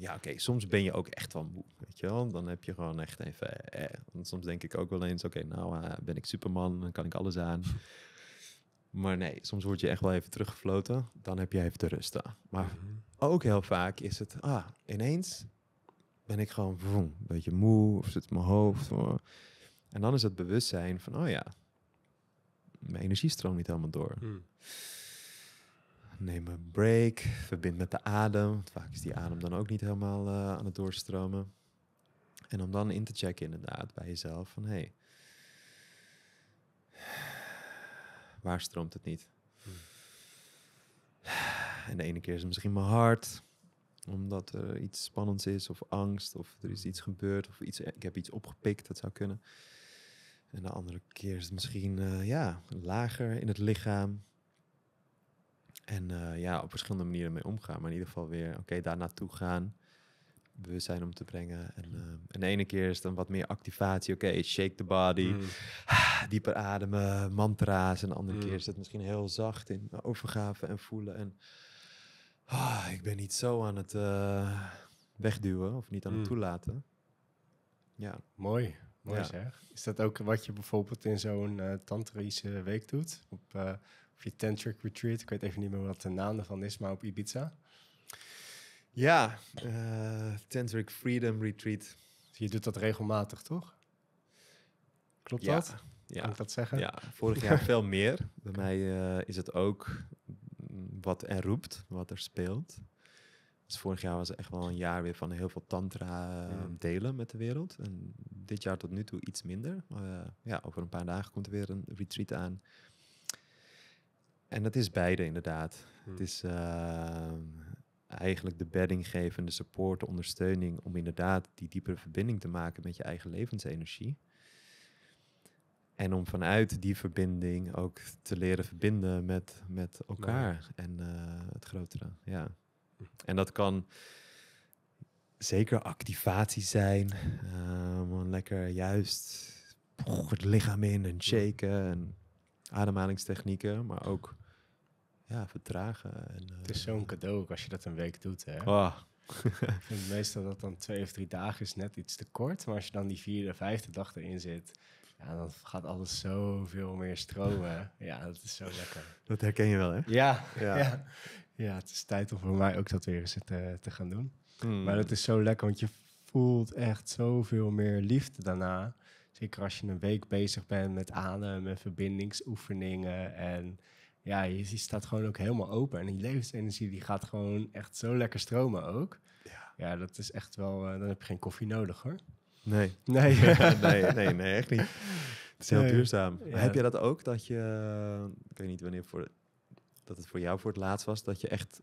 ja, oké, soms ben je ook echt wel moe, weet je wel? Dan heb je gewoon echt even, eh, want soms denk ik ook wel eens, oké, nou eh, ben ik superman, dan kan ik alles aan. maar nee, soms word je echt wel even teruggefloten, dan heb je even te rusten. Maar mhm. ook heel vaak is het, ah, ineens ben ik gewoon vroom, een beetje moe, of zit mijn hoofd. en dan is het bewustzijn van, oh ja, mijn energie stroomt niet helemaal door. Hmm. Neem een break, verbind met de adem. vaak is die adem dan ook niet helemaal eh, aan het doorstromen. En om dan in te checken inderdaad bij jezelf van... Hey, waar stroomt het niet? Hmm. En de ene keer is het misschien mijn hart, omdat er iets spannends is of angst of er is iets gebeurd of iets, ik heb iets opgepikt, dat zou kunnen. En de andere keer is het misschien eh, ja, lager in het lichaam. En eh, ja, op verschillende manieren mee omgaan. Maar in ieder geval weer, oké, okay, daar naartoe gaan. Bewustzijn om te brengen. En, eh, en de ene keer is dan wat meer activatie. Oké, shake the body. Mm. Ah, dieper ademen, mantra's. En de andere mm. keer is het misschien heel zacht in overgave en voelen. En ah, ik ben niet zo aan het wegduwen of niet aan het mm. toelaten. Ja. Mooi. Mooi zeg. Is dat ook wat je bijvoorbeeld in zo'n uh, eh, tantrische week doet? Op, eh, of je tantric retreat? Ik weet even niet meer wat de naam ervan is, maar op Ibiza? Ja, uh, tantric freedom retreat. Dus je doet dat regelmatig, toch? Klopt dat? Ja. Kan ik dat zeggen? Ja, vorig jaar veel meer. Bij mij is het ook wat er roept, wat er speelt. Dus vorig jaar was echt wel een jaar weer van heel veel tantra ehm, delen met de wereld. En dit jaar tot nu toe iets minder. Maar eh, ja, over een paar dagen komt er weer een retreat aan. En dat is beide inderdaad. Hm. Het is ehm, eigenlijk de bedding geven, de support, de ondersteuning om inderdaad die diepere verbinding te maken met je eigen levensenergie. En om vanuit die verbinding ook te leren verbinden met, met elkaar en eh, het grotere. Ja. En dat kan zeker activatie zijn. Um, lekker juist het lichaam in en shaken. En ademhalingstechnieken, maar ook ja, vertragen. En, eh, het is zo'n cadeau als je dat een week doet. Hè? Ah. ik vind meestal dat dan twee of drie dagen is net iets te kort. Maar als je dan die vierde, vijfde dag erin zit, ja, dan gaat alles zoveel meer stromen. Ja, dat is zo lekker. Dat herken je wel, hè? ja. ja ja, het is tijd om voor mij ook dat weer eens eh, te, gaan doen. Hmm. Maar dat is zo lekker, want je voelt echt zoveel meer liefde daarna. Zeker als je een week bezig bent met adem en verbindingsoefeningen. En ja, je, staat gewoon ook helemaal open. En die levensenergie die gaat gewoon echt zo lekker stromen ook. Ja, ja dat is echt wel... Eh, dan heb je geen koffie nodig, hoor. Nee. Nee. nee, nee, echt niet. Het is heel duurzaam. Heb je dat ook, dat je... Ik weet niet wanneer voor dat het voor jou voor het laatst was dat je echt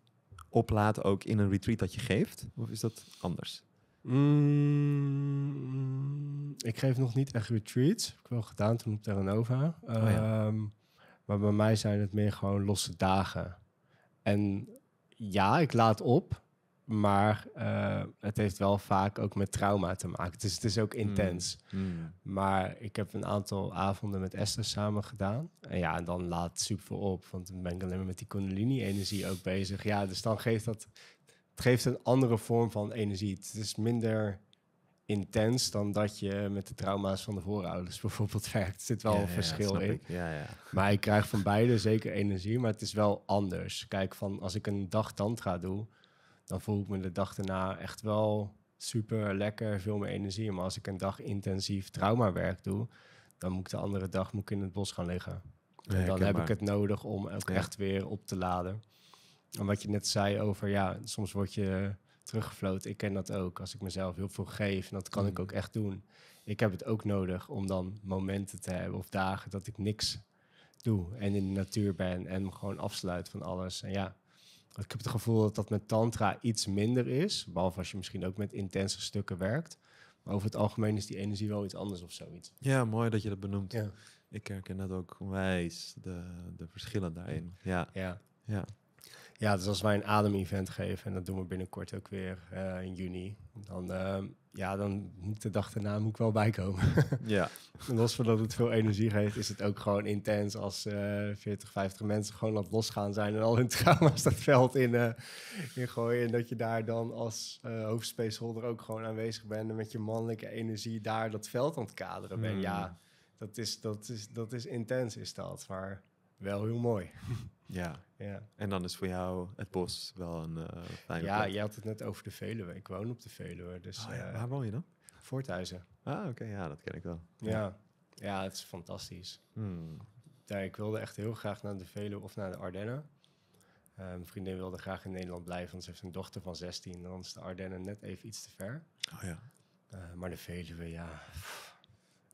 oplaat ook in een retreat dat je geeft? Of is dat anders? Mm, ik geef nog niet echt retreats. Heb wel gedaan toen op Terranova. Oh ehm, maar bij mij zijn het meer gewoon losse dagen. En ja, ik laat op. Maar eh, het heeft wel vaak ook met trauma te maken. Dus het is ook hmm. intens. Hmm. Maar ik heb een aantal avonden met Esther samen gedaan. En ja, en dan laat super op. Want dan ben ik alleen maar met die kundalini-energie ook bezig. Ja, dus dan geeft dat... Het geeft een andere vorm van energie. Het is minder intens dan dat je met de trauma's van de voorouders bijvoorbeeld werkt. Er zit wel een verschil in. Ik. Ja, maar ik krijg van beide zeker energie, maar het is wel anders. Kijk, van als ik een dag tantra doe dan voel ik me de dag daarna echt wel super lekker, veel meer energie. Maar als ik een dag intensief traumawerk doe, dan moet ik de andere dag moet ik in het bos gaan liggen. En dan heb ik het nodig om ook echt weer op te laden. En wat je net zei over, ja, soms word je teruggefloten. Ik ken dat ook. Als ik mezelf heel veel geef, en dat kan ik mm. ook echt doen. Ik heb het ook nodig om dan momenten te hebben of dagen dat ik niks doe en in de natuur ben en gewoon afsluit van alles. En ja, ik heb het gevoel dat dat met tantra iets minder is. Behalve als je misschien ook met intense stukken werkt. Maar over het algemeen is die energie wel iets anders of zoiets. Ja, mooi dat je dat benoemt. Ja. Ik herken dat ook onwijs, de, de verschillen daarin. Ja. ja. ja. Ja, dus als wij een adem-event geven, en dat doen we binnenkort ook weer eh, in juni, dan, ehm, ja, dan moet de dag daarna moet ik wel bijkomen. ja. Los van dat het veel energie geeft, is het ook gewoon intens als uh, 40, 50 mensen gewoon aan het losgaan zijn en al hun trauma's dat veld in, eh, in gooien. En dat je daar dan als eh, hoofdspaceholder ook gewoon aanwezig bent en met je mannelijke energie daar dat veld aan het kaderen bent. Hmm. Ja, dat is, dat, is, dat is intens, is dat, maar wel heel mooi. Ja. ja. En dan is voor jou het bos wel een uh, fijne Ja, Je had het net over de Veluwe. Ik woon op de Veluwe. Dus, oh ja. Eh, waar woon je dan? Voorthuizen. Ah, oké. Ja, dat ken ik wel. Ja, ja, het is fantastisch. Hmm. Ja, ik wilde echt heel graag naar de Veluwe of naar de Ardennen. Uh, mijn vriendin wilde graag in Nederland blijven, want ze heeft een dochter van 16. En dan is de Ardennen net even iets te ver. Oh ja. maar de Veluwe, ja...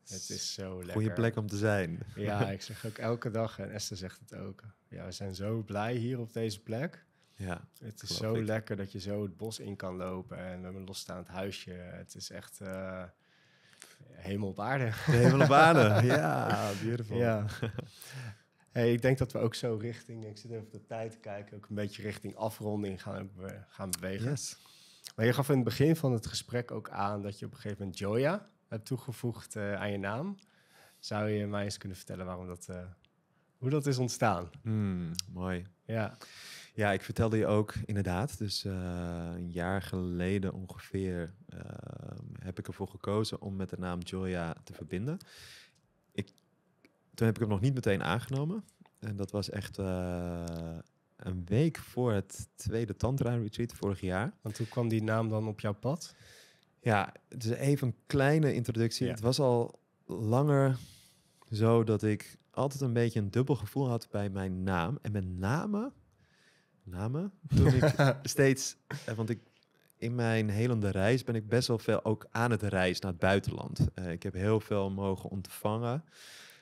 Het is zo lekker. Goede plek om te zijn. Ja, ik zeg ook elke dag, en Esther zegt het ook ja, we zijn zo blij hier op deze plek. Ja, het is zo lekker dat je zo het bos in kan lopen en we hebben een losstaand huisje. Het is echt uh, hemel op aarde. De hemel op aarde, ja, beautiful. Ja. Hey, ik denk dat we ook zo richting, ik zit even op de tijd te kijken, ook een beetje richting afronding gaan, gaan bewegen. Yes. Maar je gaf in het begin van het gesprek ook aan dat je op een gegeven moment Joya hebt toegevoegd eh, aan je naam. Zou je mij eens kunnen vertellen waarom dat eh, hoe dat is ontstaan. Hmm, mooi. Ja. Ja, ik vertelde je ook inderdaad. Dus eh, een jaar geleden ongeveer eh, heb ik ervoor gekozen om met de naam Joya te verbinden. Ik, toen heb ik hem nog niet meteen aangenomen. En dat was echt eh, een week voor het tweede Tantra Retreat vorig jaar. en toen kwam die naam dan op jouw pad? Ja, het is even een kleine introductie. Het was al langer zo dat ik altijd een beetje een dubbel gevoel had bij mijn naam. En met name, namen toen ik steeds, eh, want ik, in mijn helende reis ben ik best wel veel ook aan het reizen naar het buitenland. Eh, ik heb heel veel mogen ontvangen.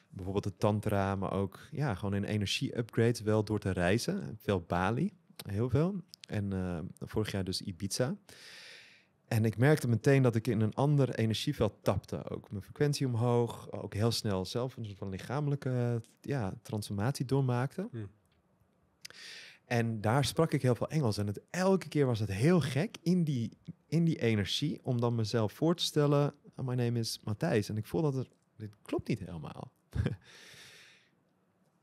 Bijvoorbeeld de tantra, maar ook ja, gewoon een energie upgrade wel door te reizen. Veel Bali, heel veel. En eh, vorig jaar dus Ibiza. En ik merkte meteen dat ik in een ander energieveld tapte. Ook mijn frequentie omhoog. Ook heel snel zelf een soort van lichamelijke ja, transformatie doormaakte. Hm. En daar sprak ik heel veel Engels. En het, elke keer was het heel gek in die, in die energie om dan mezelf voor te stellen: oh, My name is Matthijs. En ik voel dat het, dit klopt niet helemaal.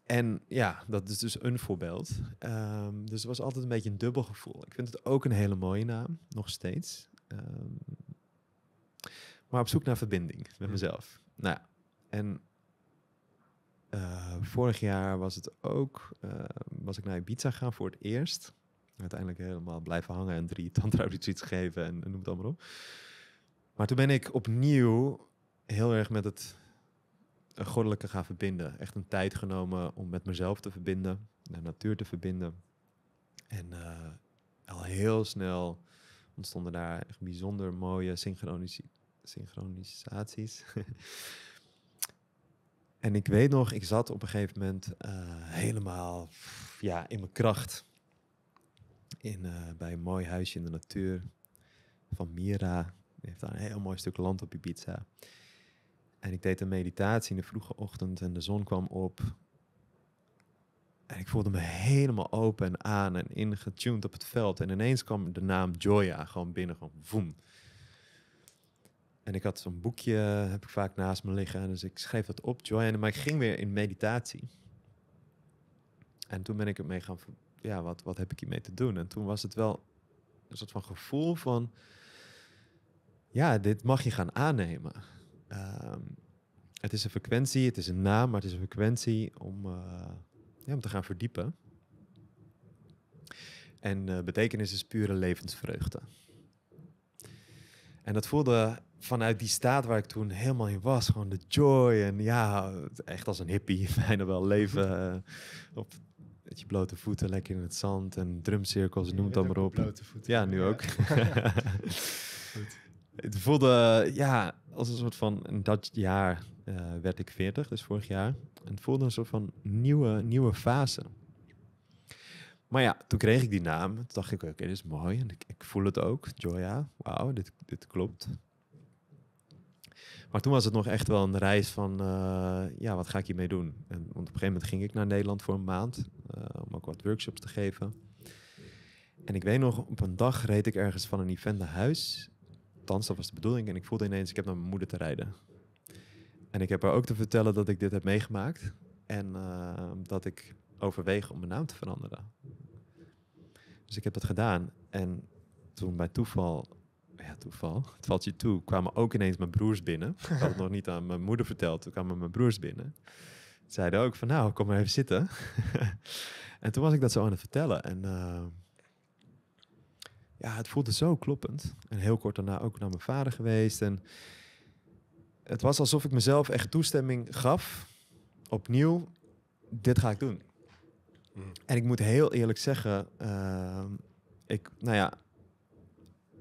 en ja, dat is dus een voorbeeld. Ehm, dus het was altijd een beetje een dubbel gevoel. Ik vind het ook een hele mooie naam, nog steeds. Ehm, maar op zoek naar verbinding met mezelf. Nou ja, en eh, vorig jaar was het ook, uh, was ik naar Ibiza gaan voor het eerst. Uiteindelijk helemaal blijven hangen en drie tantra retreats geven en, noem het allemaal op. Maar toen ben ik opnieuw heel erg met het goddelijke gaan verbinden. Echt een tijd genomen om met mezelf te verbinden, de natuur te verbinden. En eh, al heel snel ontstonden daar bijzonder mooie synchronisaties. en ik weet nog, ik zat op een gegeven moment eh, helemaal ja, in mijn kracht. In, eh, bij een mooi huisje in de natuur van Mira. Die heeft daar een heel mooi stuk land op Ibiza. En ik deed een meditatie in de vroege ochtend en de zon kwam op. En ik voelde me helemaal open en aan en ingetuned op het veld. En ineens kwam de naam Joya gewoon binnen, gewoon voem. En ik had zo'n boekje, heb ik vaak naast me liggen. Dus ik schreef dat op, Joya. Maar ik ging weer in meditatie. En toen ben ik ermee gaan... Ja, wat, wat heb ik hiermee te doen? En toen was het wel een soort van gevoel van... Ja, dit mag je gaan aannemen. Ehm, het is een frequentie, het is een naam, maar het is een frequentie om... Eh, ja, om te gaan verdiepen. En eh, betekenis is pure levensvreugde. En dat voelde vanuit die staat waar ik toen helemaal in was, gewoon de joy en ja, echt als een hippie, bijna wel leven eh, op met je blote voeten lekker in het zand en drumcirkels, noem het dan maar op. Blote voeten. Ja, nu ook. het voelde ja, als een soort van, dat jaar eh, werd ik 40, dus vorig jaar. En het voelde een soort van nieuwe, nieuwe fase. Maar ja, toen kreeg ik die naam. Toen dacht ik, oké, dit is mooi. En ik, voel het ook. Joya, wauw, dit, dit klopt. Maar toen was het nog echt wel een reis van, eh, ja, wat ga ik hiermee doen? En, want op een gegeven moment ging ik naar Nederland voor een maand. Eh, om ook wat workshops te geven. En ik weet nog, op een dag reed ik ergens van een event naar huis. Althans, dat was de bedoeling. En ik voelde ineens, ik heb naar mijn moeder te rijden. En ik heb haar ook te vertellen dat ik dit heb meegemaakt. En ehm, dat ik overweeg om mijn naam te veranderen. Dus ik heb dat gedaan. En toen bij toeval, ja toeval, het valt je toe, kwamen ook ineens mijn broers binnen. Ik had het nog niet aan mijn moeder verteld, toen kwamen mijn broers binnen. Zeiden ook van nou, kom maar even zitten. en toen was ik dat zo aan het vertellen. En ehm, ja, het voelde zo kloppend. En heel kort daarna ook naar mijn vader geweest. En het was alsof ik mezelf echt toestemming gaf, opnieuw, dit ga ik doen. Hmm. En ik moet heel eerlijk zeggen, ehm, ik, nou ja,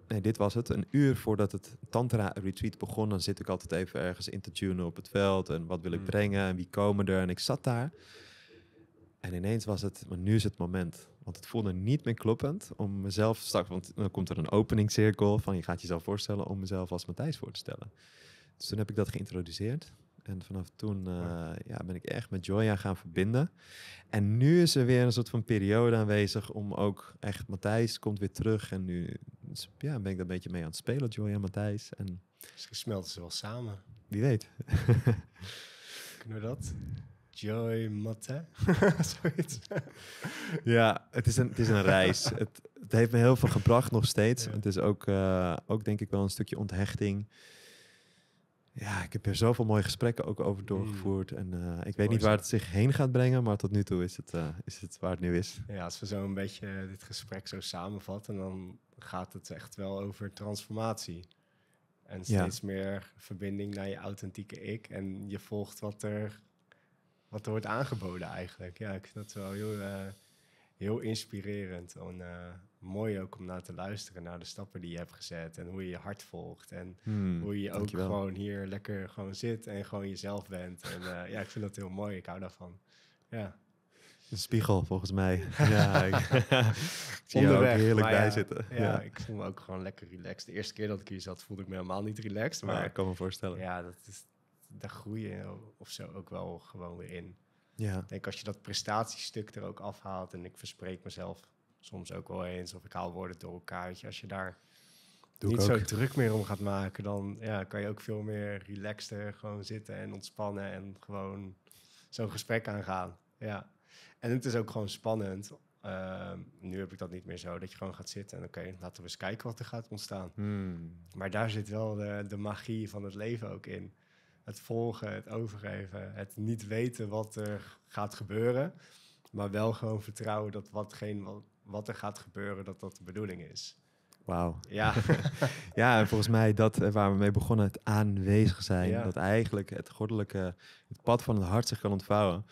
nee, dit was het. Een uur voordat het Tantra Retreat begon, dan zit ik altijd even ergens in te tunen op het veld. En wat wil ik hmm. brengen en wie komen er? En ik zat daar. En ineens was het, maar nu is het moment. Want het voelde niet meer kloppend om mezelf straks, want dan komt er een openingcirkel van je gaat jezelf voorstellen om mezelf als Matthijs voor te stellen. Dus toen heb ik dat geïntroduceerd. En vanaf toen eh, ja, ben ik echt met Joya gaan verbinden. En nu is er weer een soort van periode aanwezig om ook echt... Matthijs komt weer terug en nu ja, ben ik daar een beetje mee aan het spelen, Joya en Matthijs. En... is dus smelten ze wel samen. Wie weet. Kunnen we dat? Joy Matte? ja, het is een, het is een reis. het, het heeft me heel veel gebracht nog steeds. Het is ook, eh, ook denk ik wel een stukje onthechting... Ja, ik heb er zoveel mooie gesprekken ook over mm. doorgevoerd. En eh, ik weet niet waar het zich heen gaat brengen, maar tot nu toe is het, eh, is het waar het nu is. Ja, als we zo een beetje eh, dit gesprek zo samenvatten, dan gaat het echt wel over transformatie. En steeds meer verbinding naar je authentieke ik. En je volgt wat er, wat er wordt aangeboden eigenlijk. Ja, ik vind dat wel heel, heel inspirerend mooi ook om naar te luisteren naar de stappen die je hebt gezet en hoe je je hart volgt en hmm, hoe je ook gewoon hier lekker gewoon zit en gewoon jezelf bent. En eh, ja, ik vind dat heel mooi. Ik hou daarvan. Ja. Een spiegel volgens mij. ja, ik, zie je ook heerlijk bij zitten. Ja, ik voel me ook gewoon lekker relaxed. De eerste keer dat ik hier zat voelde ik me helemaal niet relaxed. Nou, maar ik kan me voorstellen. Ja, dat is, daar groei je of zo ook wel gewoon weer in. Ja. Ik denk als je dat prestatiestuk er ook afhaalt en ik verspreek mezelf soms ook wel eens. Of ik haal woorden door elkaar. Weet als je daar niet zo druk meer om gaat maken, dan ja, kan je ook veel meer relaxter gewoon zitten en ontspannen en gewoon zo'n gesprek aangaan. Ja. En het is ook gewoon spannend. Ehm, nu heb ik dat niet meer zo, dat je gewoon gaat zitten en oké, laten we eens kijken wat er gaat ontstaan. Hmm. Maar daar zit wel de, magie van het leven ook in. Het volgen, het overgeven, het niet weten wat er gaat gebeuren, maar wel gewoon vertrouwen dat watgene wat, wat er gaat gebeuren, dat dat de bedoeling is. Wauw. Ja. ja, en volgens mij dat eh, waar we mee begonnen, het aanwezig zijn. Dat eigenlijk het goddelijke, het pad van het hart zich kan ontvouwen.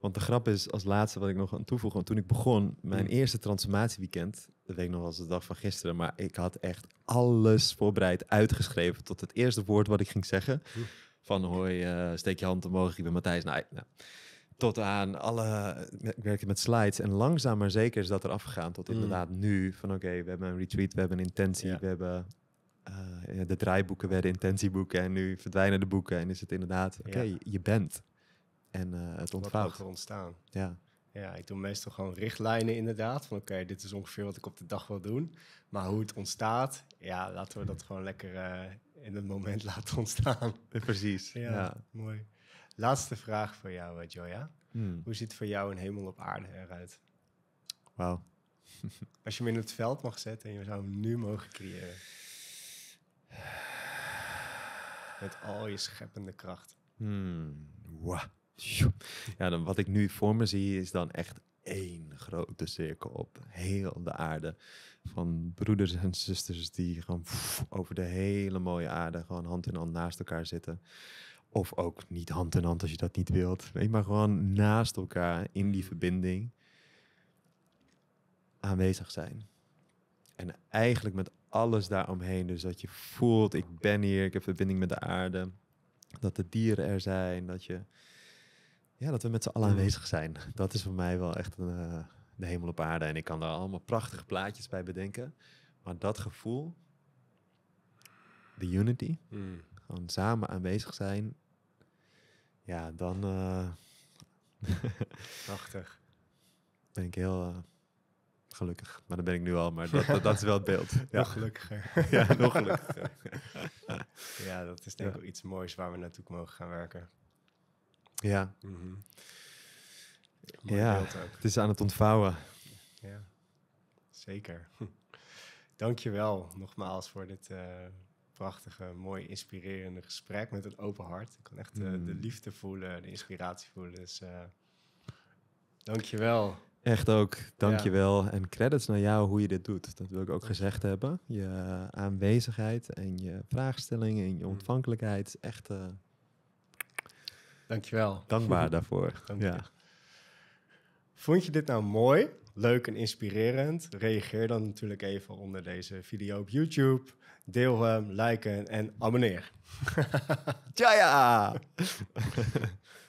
Want de grap is, als laatste wat ik nog aan toevoeg, want toen ik begon, mijn mm. eerste transformatieweekend, dat weet ik nog als de dag van gisteren, maar ik had echt alles voorbereid, uitgeschreven tot het eerste woord wat ik ging zeggen. Van hoi, uh, steek je hand omhoog, ik ben Matthijs. Nou, nou tot aan alle, eh, ik met slides. En langzaam maar zeker is dat er afgegaan tot mm. inderdaad nu. Van oké, we hebben een retreat, we hebben een intentie, we hebben... Eh, de draaiboeken werden intentieboeken en nu verdwijnen de boeken. En is het inderdaad, oké, je bent. En eh, het ontvouwt. Wat er ontstaan. Ja. Ja, ik doe meestal gewoon richtlijnen inderdaad. Van oké, dit is ongeveer wat ik op de dag wil doen. Maar hoe het ontstaat, ja, laten we dat gewoon lekker in het moment laten ontstaan. Precies. ja, mooi. Laatste vraag voor jou, eh, Joya. Hmm. Hoe ziet voor jou een hemel op aarde eruit? Wauw. Als je hem in het veld mag zetten en je zou hem nu mogen creëren. Met al je scheppende kracht. Hmm. Wow. Ja, dan wat ik nu voor me zie is dan echt één grote cirkel op heel de aarde. Van broeders en zusters die gewoon over de hele mooie aarde gewoon hand in hand naast elkaar zitten. Of ook niet hand in hand als je dat niet wilt. Nee, maar gewoon naast elkaar in die mhm. verbinding aanwezig zijn. En eigenlijk met alles daaromheen. Dus dat je voelt, ik ben hier, ik heb verbinding met de aarde. Dat de dieren er zijn, dat je... Ja, dat we met z'n allen mhm. aanwezig zijn. Dat is voor mij wel echt een, eh, de hemel op aarde. En ik kan daar allemaal prachtige plaatjes bij bedenken. Maar dat gevoel, de unity, mhm. gewoon samen aanwezig zijn ja, dan. Eh, Prachtig. Ben ik heel eh, gelukkig. Maar dat ben ik nu al, maar dat, dat, is wel het beeld. Ja. Nog gelukkiger. ja, nog gelukkiger. ja, dat is denk ik iets moois waar we naartoe mogen gaan werken. Ja. Mhm. Ja, het is aan het ontvouwen. Ja, zeker. Dankjewel nogmaals voor dit. Eh, prachtige, mooi, inspirerende gesprek met een open hart. Ik kan echt eh, de mm. liefde voelen, de inspiratie voelen. Dus uh, dankjewel. Echt ook, dankjewel. Ja. En credits naar jou hoe je dit doet. Dat wil ik ook gezegd hebben. Je eh, aanwezigheid en je vraagstelling en je mm. ontvankelijkheid is echt... Uh, dankjewel. Dankbaar daarvoor. ja. Vond je dit nou mooi? leuk en inspirerend? Reageer dan natuurlijk even onder deze video op YouTube. Deel hem, liken en abonneer. Tja ja!